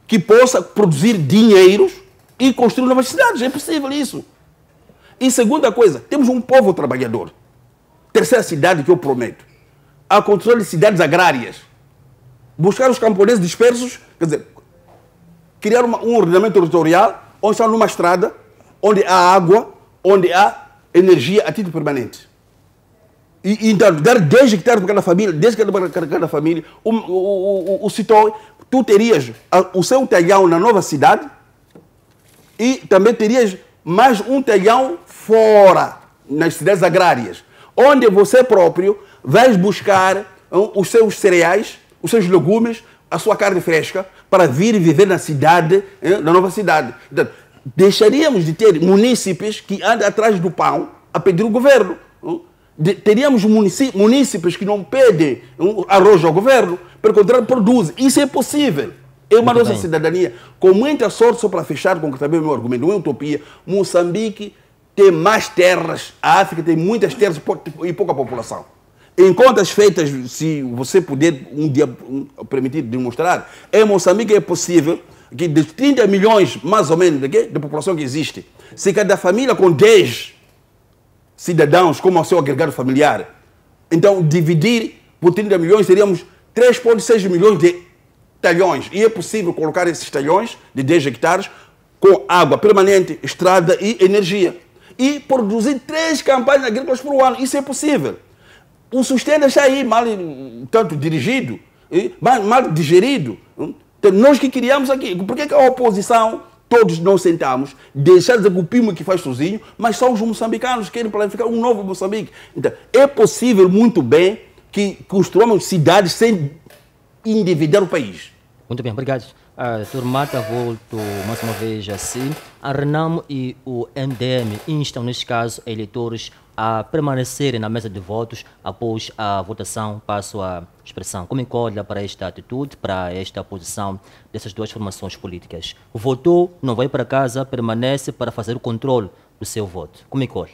que possa produzir dinheiros e construir novas cidades. É possível isso. E segunda coisa, temos um povo trabalhador. Terceira cidade que eu prometo. A construção de cidades agrárias. Buscar os camponeses dispersos, quer dizer, criar uma, um ordenamento territorial onde está numa estrada, onde há água, onde há energia a título permanente. E, e então, dar 10 hectares para cada família, 10 hectares para cada família, o, o, o, o, o tu terias o seu telhão na nova cidade, e também terias mais um telhão fora, nas cidades agrárias, onde você próprio vais buscar hum, os seus cereais, os seus legumes, a sua carne fresca, para vir viver na cidade, hum, na nova cidade. Então, deixaríamos de ter munícipes que andam atrás do pão a pedir o governo. Hum. De, teríamos munícipes que não pedem um arroz ao governo, pelo contrário, produzem. Isso é possível. É uma nossa cidadania. Com muita sorte, só para fechar, com também o meu argumento, não é utopia, Moçambique tem mais terras, a África tem muitas terras e pouca população. Em contas feitas, se você puder um dia permitir demonstrar, em Moçambique é possível que de 30 milhões, mais ou menos, de, de população que existe, se cada família com 10 cidadãos, como o seu agregado familiar, então dividir por 30 milhões, teríamos 3,6 milhões de talhões. E é possível colocar esses talhões de 10 hectares com água permanente, estrada e energia. E produzir três campanhas agrícolas por ano. Isso é possível. O sustento está aí, mal tanto dirigido, mal, mal digerido. Então, nós que criamos aqui. Por que, que a oposição, todos nós sentamos, deixar de cupimo que faz sozinho, mas só os moçambicanos que querem planificar um novo Moçambique. Então, é possível muito bem que construamos cidades sem endividar o país. Muito bem, obrigado. A ah, turmata volto mais uma vez assim. A Renamo e o MDM instam, neste caso, eleitores a permanecerem na mesa de votos após a votação, passo a expressão. Como encolha para esta atitude, para esta posição dessas duas formações políticas? Votou, não vai para casa, permanece para fazer o controle do seu voto. Como encolhe?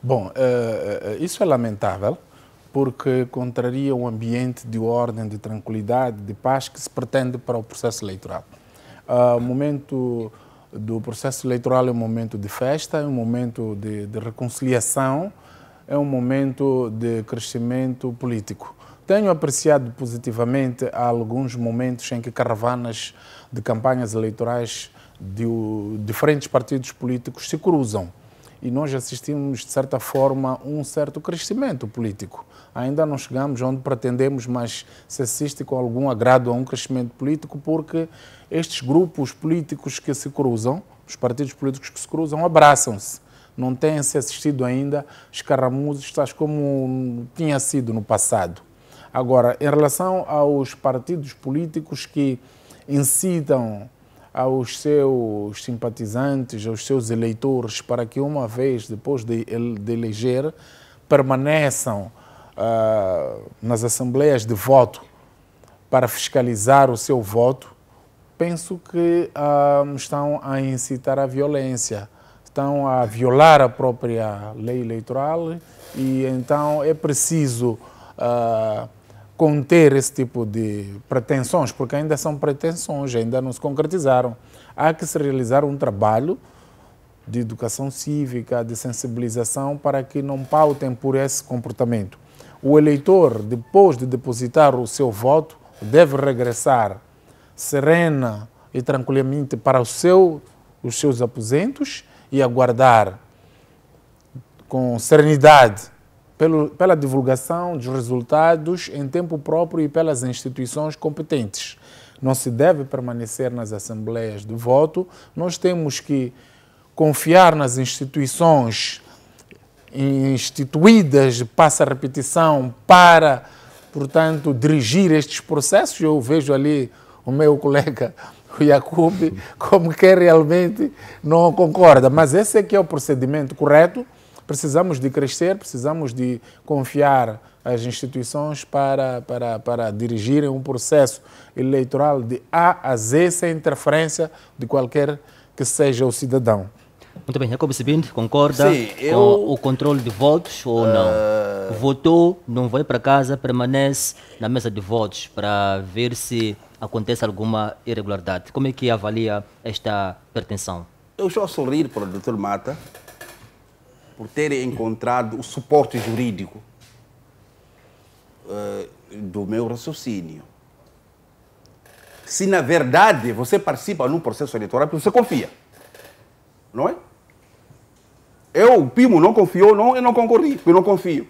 Bom, uh, isso é lamentável porque contraria o ambiente de ordem, de tranquilidade, de paz que se pretende para o processo eleitoral. Ah, o uh, momento do processo eleitoral é um momento de festa, é um momento de, de reconciliação, é um momento de crescimento político. Tenho apreciado positivamente alguns momentos em que caravanas de campanhas eleitorais de diferentes partidos políticos se cruzam e nós assistimos, de certa forma, um certo crescimento político. Ainda não chegamos onde pretendemos, mas se assiste com algum agrado a um crescimento político, porque estes grupos políticos que se cruzam, os partidos políticos que se cruzam, abraçam-se. Não têm-se assistido ainda escaramuzes tais como tinha sido no passado. Agora, em relação aos partidos políticos que incitam aos seus simpatizantes, aos seus eleitores, para que uma vez depois de, de eleger permaneçam uh, nas assembleias de voto para fiscalizar o seu voto, penso que uh, estão a incitar a violência, estão a violar a própria lei eleitoral e então é preciso uh, conter esse tipo de pretensões, porque ainda são pretensões, ainda não se concretizaram. Há que se realizar um trabalho de educação cívica, de sensibilização, para que não pautem por esse comportamento. O eleitor, depois de depositar o seu voto, deve regressar serena e tranquilamente para o seu, os seus aposentos e aguardar com serenidade pelo, pela divulgação dos resultados em tempo próprio e pelas instituições competentes. Não se deve permanecer nas assembleias de voto, nós temos que confiar nas instituições instituídas, passa a repetição, para, portanto, dirigir estes processos. Eu vejo ali o meu colega o Jacob, como quem realmente não concorda. Mas esse é que é o procedimento correto precisamos de crescer, precisamos de confiar as instituições para, para, para dirigirem um processo eleitoral de A a Z sem interferência de qualquer que seja o cidadão. Muito bem, Jacob Sibinde, concorda Sim, eu... com o controle de votos ou uh... não? Ah. Votou, não vai para casa, permanece na mesa de votos para ver se acontece alguma irregularidade. Como é que avalia esta pretensão? Eu estou a sorrir para o Dr. Mata, por terem encontrado o suporte jurídico uh, do meu raciocínio. Se na verdade você participa num processo eleitoral, você confia, não é? Eu, o Pimo, não confiou, não, eu não concorri, porque eu não confio.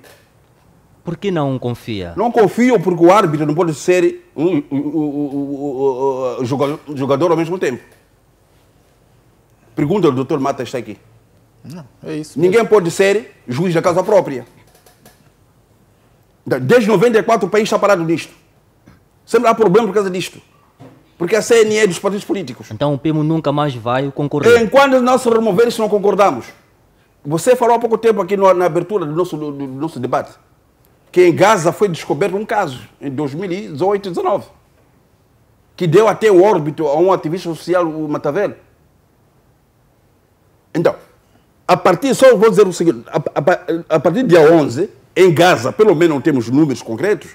Por que não confia? Não confio porque o árbitro não pode ser um, um, um, jogador ao mesmo tempo. Pergunta, o doutor Mata está aqui. Não, é isso. Ninguém mesmo. pode ser juiz da casa própria. Desde 94 o país está parado nisto. Sempre há problema por causa disto. Porque a CNE é dos partidos políticos. Então o PIMO nunca mais vai concordar Enquanto nós se remover isso, não concordamos. Você falou há pouco tempo aqui na, abertura do nosso, do, do nosso debate que em Gaza foi descoberto um caso em 2018 e 19 que deu até o órbito a um ativista social, o Matavel. Então, a partir, só vou dizer o seguinte, a, a, a partir do dia 11, em Gaza, pelo menos não temos números concretos,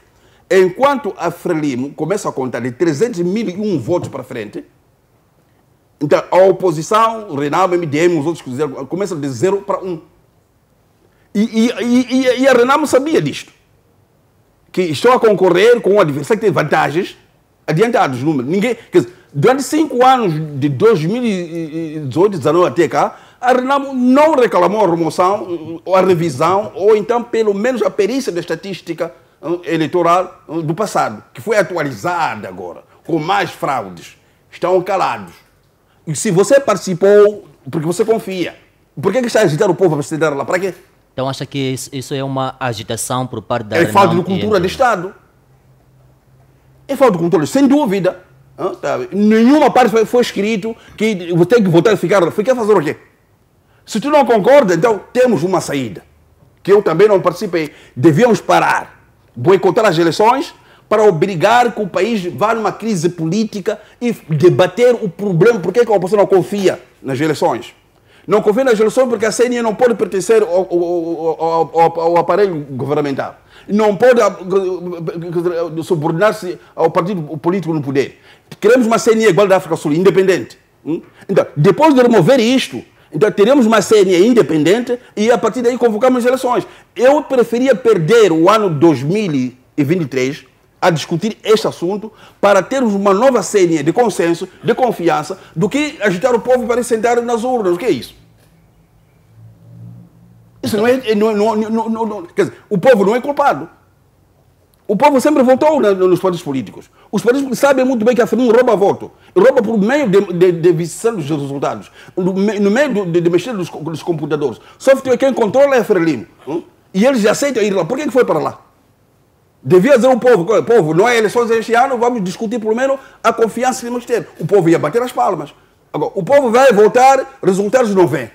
enquanto a Frelimo começa a contar de 300 mil um votos para frente, então a oposição, Renamo, MDM, os outros que fizeram, de zero para Um. E, e, e, e, a Renamo sabia disto. Que estão a concorrer com o adversário que tem vantagens adiantadas nos números. Ninguém, dizer, durante cinco anos, de 2018, 2019 até cá, a Renamo não reclamou a remoção ou a revisão, ou então pelo menos a perícia da estatística hum, eleitoral hum, do passado, que foi atualizada agora, com mais fraudes. Estão calados. E se você participou, porque você confia, por que, é que está a agitar o povo a participar lá? Para quê? Então acha que isso é uma agitação por parte da É Renamo falta de cultura de Estado. É falta de controle, sem dúvida. Nenhuma parte foi escrito que tem que votar e ficar. a fazer o quê? Se tu não concorda, então temos uma saída, que eu também não participei. Devíamos parar, boicotar as eleições para obrigar que o país vá numa crise política e debater o problema, por é que a oposição não confia nas eleições. Não confia nas eleições porque a CNE não pode pertencer ao, ao, ao, ao aparelho governamental. Não pode eh, subordinar-se ao partido político no poder. Queremos uma CNE igual da África Sul, independente. Hum? Então, depois de remover isto, então teremos uma CNE independente e a partir daí convocamos eleições. Eu preferia perder o ano 2023 a discutir este assunto para termos uma nova CNE de consenso, de confiança, do que agitar o povo para sentar nas urnas. O que é isso? Isso não é. Não, é, não, não, não, quer dizer, o povo não é culpado. O povo sempre votou nos partidos políticos. Os partidos sabem muito bem que a FENUM rouba voto. Rouba por meio de, de, de os resultados. No, no meio de, de, mexer nos, nos computadores. Software quem controla é a Frelimo. Hum? E eles aceitam ir lá. Por que, foi para lá? Devia dizer o povo, o povo, não é eleições este ano, vamos discutir pelo menos a confiança que vamos ter. O povo ia bater as palmas. Agora, o povo vai votar, resultados não vêm.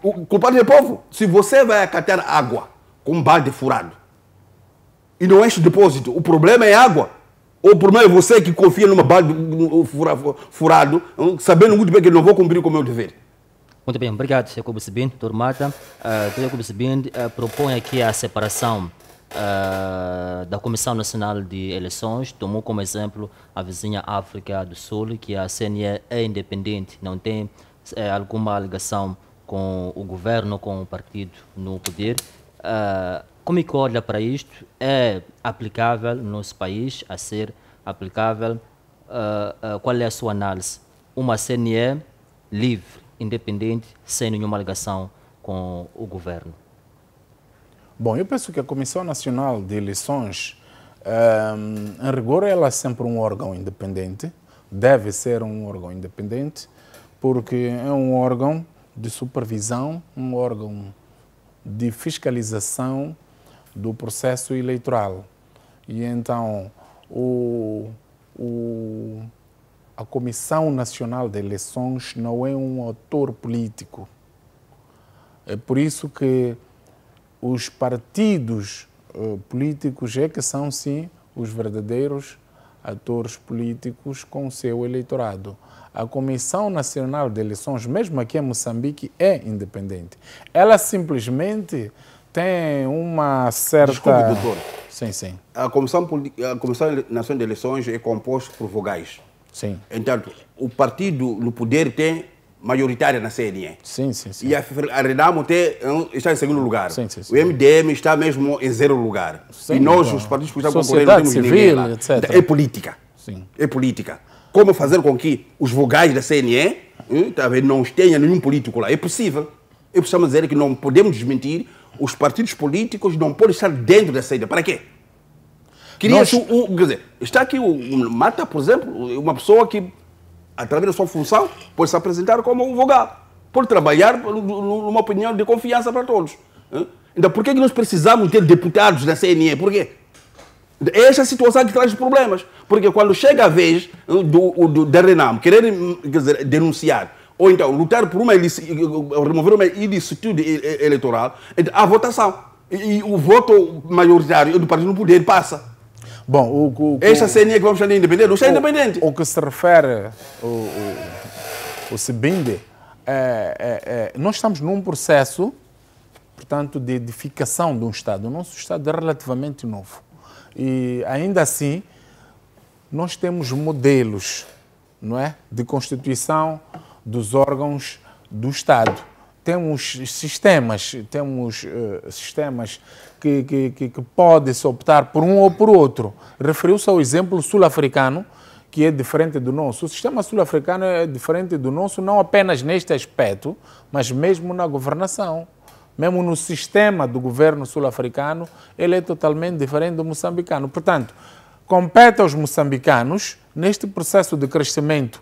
O culpado é o povo. Se você vai acatar água com um balde furado, e não enche o depósito. O problema é água. O problema é você que confia numa balde furado, hum, sabendo muito bem que não vou cumprir com o meu dever. Muito bem, obrigado, Jacobo doutor Mata. Uh, eh, Jacobo Sibindo uh, eh, propõe aqui a separação uh, da Comissão Nacional de Eleições. Tomou como exemplo a vizinha África do Sul, que a CNE é independente, não tem uh, alguma ligação com o governo, com o partido no poder. Uh, como é que olha para isto? É aplicável no nosso país, a ser aplicável? Uh, uh, qual é a sua análise? Uma CNE livre, independente, sem nenhuma ligação com o governo? Bom, eu penso que a Comissão Nacional de Eleições, um, ah, em rigor, ela é sempre um órgão independente, deve ser um órgão independente, porque é um órgão de supervisão, um órgão de fiscalização do processo eleitoral. E então, o, o, a Comissão Nacional de Eleições não é um autor político. É por isso que os partidos uh, políticos é que são, sim, os verdadeiros atores políticos com seu eleitorado. A Comissão Nacional de Eleições, mesmo aqui em Moçambique, é independente. Ela simplesmente tem uma certa. Desculpe, doutor. Sim, sim. A Comissão, a Comissão Nacional de Eleições é composta por vogais. Sim. Entanto, o partido no poder tem majoritária na CNE. Sim, sim, sim. E a, a Renamo tem, é está em segundo lugar. Sim, sim, sim. O MDM está mesmo em zero lugar. Sim, e nós, então. os partidos que estão concorrendo, temos civil, etc. É política. Sim. É política. Como fazer com que os vogais da CNE não tenham nenhum político lá? É possível. E precisamos dizer que não podemos desmentir os partidos políticos não podem estar dentro dessa ideia. Para quê? Nós... Um, quer dizer, está aqui o, um, Mata, por exemplo, uma pessoa que, através da sua função, pode se apresentar como um advogado, pode trabalhar numa opinião de confiança para todos. Então, por que, que nós precisamos ter deputados da CNE? Por quê? Esta é a situação que traz problemas. Porque quando chega a vez do, do, da Renamo querer quer dizer, denunciar ou então lutar por uma remover uma ilicitude eleitoral, a então, votação e, o voto majoritário do partido no poder passa. Bom, o, o esta CNE é que vamos chamar de independente, não é independente. O que se refere o, o, o Sibinde, é, é, é, nós estamos num processo, portanto, de edificação de um Estado. O nosso Estado é relativamente novo. E ainda assim, nós temos modelos não é? de constituição dos órgãos do Estado. Temos sistemas, temos uh, sistemas que, que, que, que pode-se optar por um ou por outro. Referiu-se ao exemplo sul-africano, que é diferente do nosso. O sistema sul-africano é diferente do nosso, não apenas neste aspecto, mas mesmo na governação. Mesmo no sistema do governo sul-africano, ele é totalmente diferente do moçambicano. Portanto, compete aos moçambicanos, neste processo de crescimento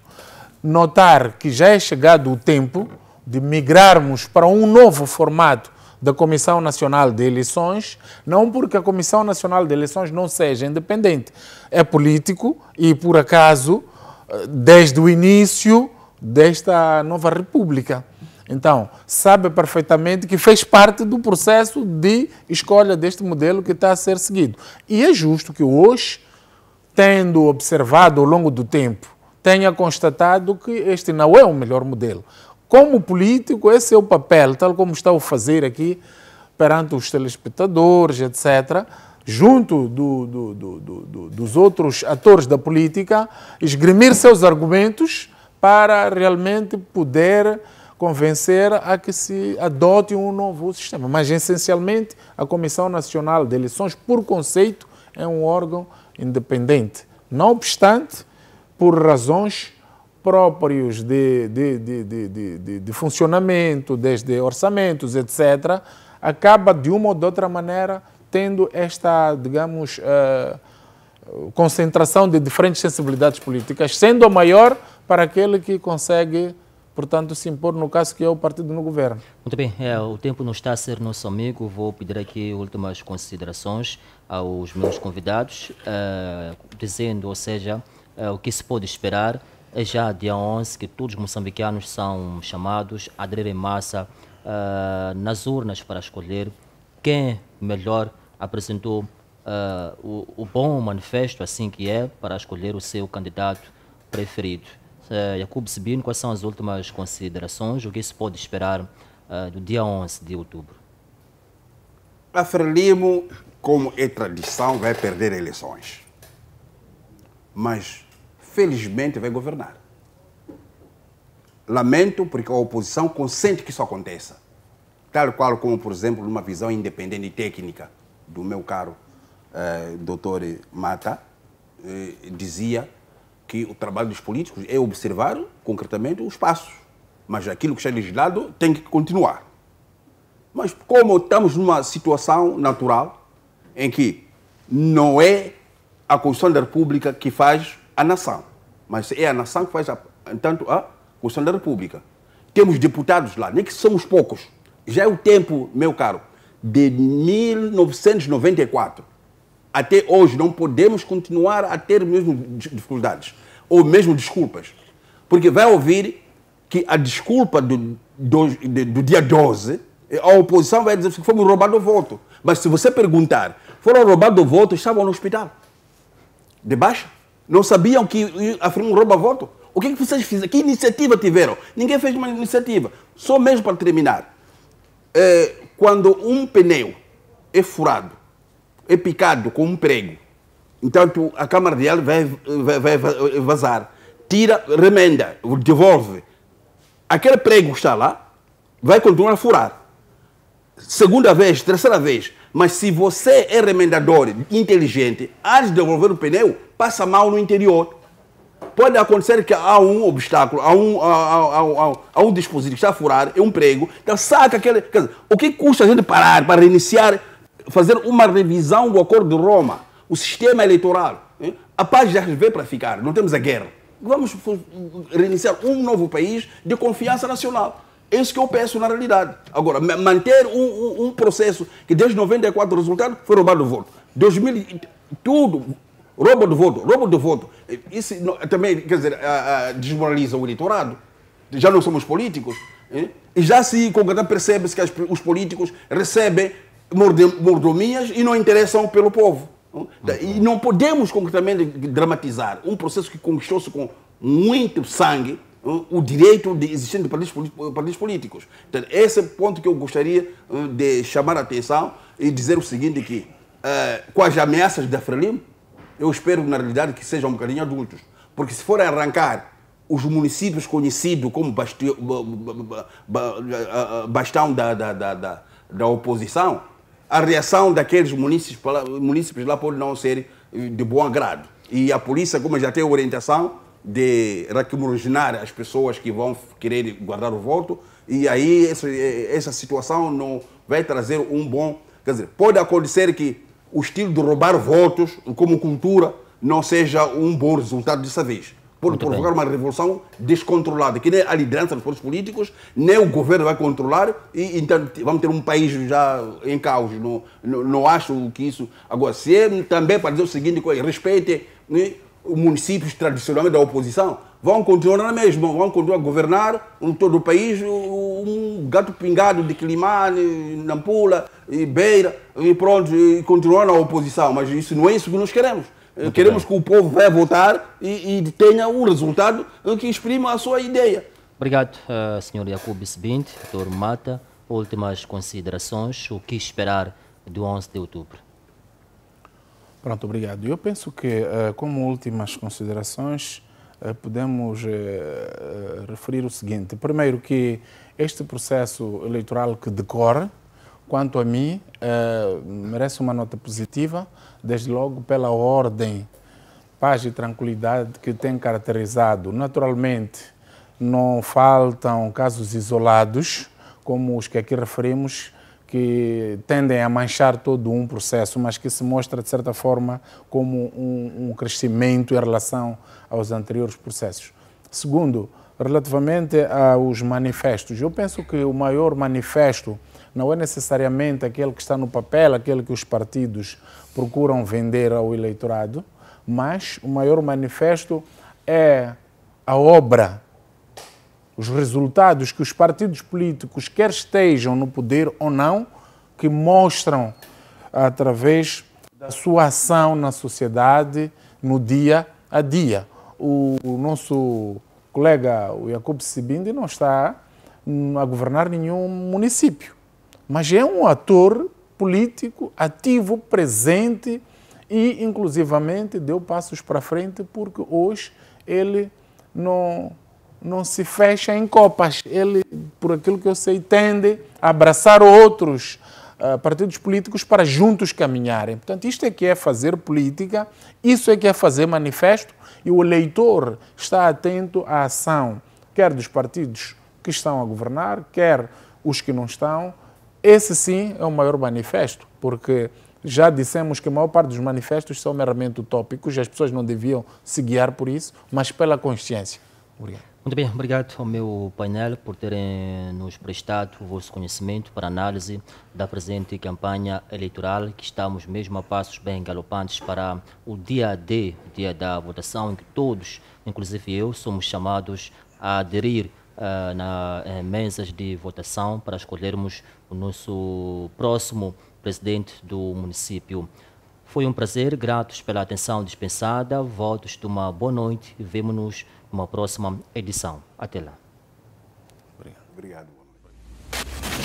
notar que já é chegado o tempo de migrarmos para um novo formato da Comissão Nacional de Eleições, não porque a Comissão Nacional de Eleições não seja independente, é político e, por acaso, eh, desde o início desta nova República. Então, sabe perfeitamente que fez parte do processo de escolha deste modelo que está a ser seguido. E é justo que hoje, tendo observado ao longo do tempo tenha constatado que este não é o melhor modelo. Como político, esse é o papel, tal como está a fazer aqui perante os telespectadores, etc., junto do, do, do, dos outros atores da política, esgrimir seus argumentos para realmente poder convencer a que se adote um novo sistema. Mas, essencialmente, a Comissão Nacional de Eleições, por conceito, é um órgão independente. Não obstante, por razões próprias de, de, de, de, funcionamento, desde orçamentos, etc., acaba de uma ou de outra maneira tendo esta, digamos, uh, concentração de diferentes sensibilidades políticas, sendo a maior para aquele que consegue, portanto, se impor no caso que é o partido no governo. Muito bem, é, o tempo não está a ser nosso amigo, vou pedir aqui últimas considerações aos meus convidados, uh, dizendo, ou seja, eh, o que se pode esperar é já dia 11 que todos os moçambicanos são chamados a aderir em massa eh, nas urnas para escolher quem melhor apresentou eh, o, o, bom manifesto, assim que é, para escolher o seu candidato preferido. Uh, Jacob Sebino, quais são as últimas considerações, o que se pode esperar do dia 11 de outubro? A Frelimo, como é tradição, vai perder eleições. Mas felizmente, vai governar. Lamento porque a oposição consente que isso aconteça. Tal qual como, por exemplo, numa visão independente e técnica do meu caro eh, doutor Mata, eh, dizia que o trabalho dos políticos é observar concretamente os passos. Mas aquilo que está legislado tem que continuar. Mas como estamos numa situação natural em que não é a Constituição da República que faz a nação, mas é a nação que faz, a, entanto, a Constituição da República. Temos deputados lá, nem que somos poucos. Já é o tempo, meu caro, de 1994 até hoje não podemos continuar a ter mesmo dificuldades ou mesmo desculpas. Porque vai ouvir que a desculpa do, do, do dia 12, a oposição vai dizer que foi roubado o voto. Mas se você perguntar, foram roubados o voto, estavam no hospital. De não sabiam que um roubo rouba voto? O que, é que vocês fizeram? Que iniciativa tiveram? Ninguém fez uma iniciativa. Só mesmo para terminar. É, quando um pneu é furado, é picado com um prego, então a Câmara de vai, vai, vai vazar. Tira, remenda, devolve. Aquele prego está lá, vai continuar a furar. Segunda vez, terceira vez. Mas se você é remendador inteligente, há de devolver o pneu, passa mal no interior. Pode acontecer que há um obstáculo, há um, há, há, há, há um dispositivo que está furado, é um prego. Então saca aquele. Quer dizer, o que custa a gente parar para reiniciar, fazer uma revisão do Acordo de Roma, o sistema eleitoral? Hein? A paz já veio para ficar, não temos a guerra. Vamos reiniciar um novo país de confiança nacional. É isso que eu peço na realidade. Agora, manter um, um, um processo que desde 94 o resultado foi roubado o voto. 2000, tudo Roubo de voto, roubo de voto. Isso também, quer dizer, desmoraliza o eleitorado. Já não somos políticos. Hein? E já se concretar, percebe-se que as, os políticos recebem mordomias e não interessam pelo povo. Uhum. E não podemos concretamente dramatizar um processo que conquistou-se com muito sangue o direito de existir de partidos, políticos. Então, esse é o ponto que eu gostaria de chamar a atenção e dizer o seguinte que uh, com as ameaças da Frelimo, eu espero, na realidade, que sejam um bocadinho adultos. Porque se forem arrancar os municípios conhecidos como bastio, bastão da, da, da, da, oposição, a reação daqueles municípios, municípios lá pode não ser eh, de bom agrado. E a polícia, como já tem orientação, de recriminar as pessoas que vão querer guardar o voto, e aí essa, eh, essa situação não vai trazer um bom. Quer dizer, pode acontecer que o estilo de roubar votos como cultura não seja um bom resultado dessa vez. Pode provocar uma revolução descontrolada, que nem a liderança dos forças políticos, nem o governo vai controlar, e então vamos ter um país já em caos. Não, não, não acho que isso. Agora, se é também para dizer o seguinte, respeite né, municípios tradicionalmente da oposição, vão continuar na mesma, vão continuar a governar em todo o país, um gato pingado de Quilimane, Nampula, e Beira, e pronto, e continuar na oposição. Mas isso não é isso que nós queremos. Eh, Muito queremos bem. que o povo vá votar e, e tenha um resultado que exprima a sua ideia. Obrigado, uh, eh, Sr. Jacob Sbint, Dr. Mata. Últimas considerações, o que esperar do 11 de outubro? Pronto, obrigado. Eu penso que, uh, como últimas considerações, eh, podemos eh, eh, referir o seguinte. Primeiro que este processo eleitoral que decorre, quanto a mim, merece uma nota positiva, desde logo pela ordem, paz e tranquilidade que tem caracterizado. Naturalmente, não faltam casos isolados, como os que aqui referimos, que tendem a manchar todo um processo, mas que se mostra, de certa forma, como um, um crescimento em relação aos anteriores processos. Segundo, relativamente aos manifestos, eu penso que o maior manifesto não é necessariamente aquele que está no papel, aquele que os partidos procuram vender ao eleitorado, mas o maior manifesto é a obra os resultados que os partidos políticos, quer estejam no poder ou não, que mostram através da sua ação na sociedade, no dia a dia. O, o nosso colega, o Jacob Sibindi, não está a governar nenhum município, mas é um ator político ativo, presente e, inclusivamente, deu passos para frente porque hoje ele não não se fecha em copas. Ele, por aquilo que eu sei, tende a abraçar outros uh, partidos políticos para juntos caminharem. Portanto, isto é que é fazer política, isso é que é fazer manifesto e o eleitor está atento à ação, quer dos partidos que estão a governar, quer os que não estão. Esse sim é o maior manifesto, porque já dissemos que a maior parte dos manifestos são meramente utópicos, as pessoas não deviam se guiar por isso, mas pela consciência. Obrigado. Muito bem, obrigado ao meu painel por terem nos prestado o vosso conhecimento para análise da presente campanha eleitoral, que estamos mesmo a passos bem galopantes para o dia D, o dia da votação, em que todos, inclusive eu, somos chamados a aderir uh, na, em eh, mesas de votação para escolhermos o nosso próximo presidente do município. Foi um prazer, gratos pela atenção dispensada, votos de uma boa noite e vemo-nos uma próxima edição. Até lá. Obrigado. Obrigado.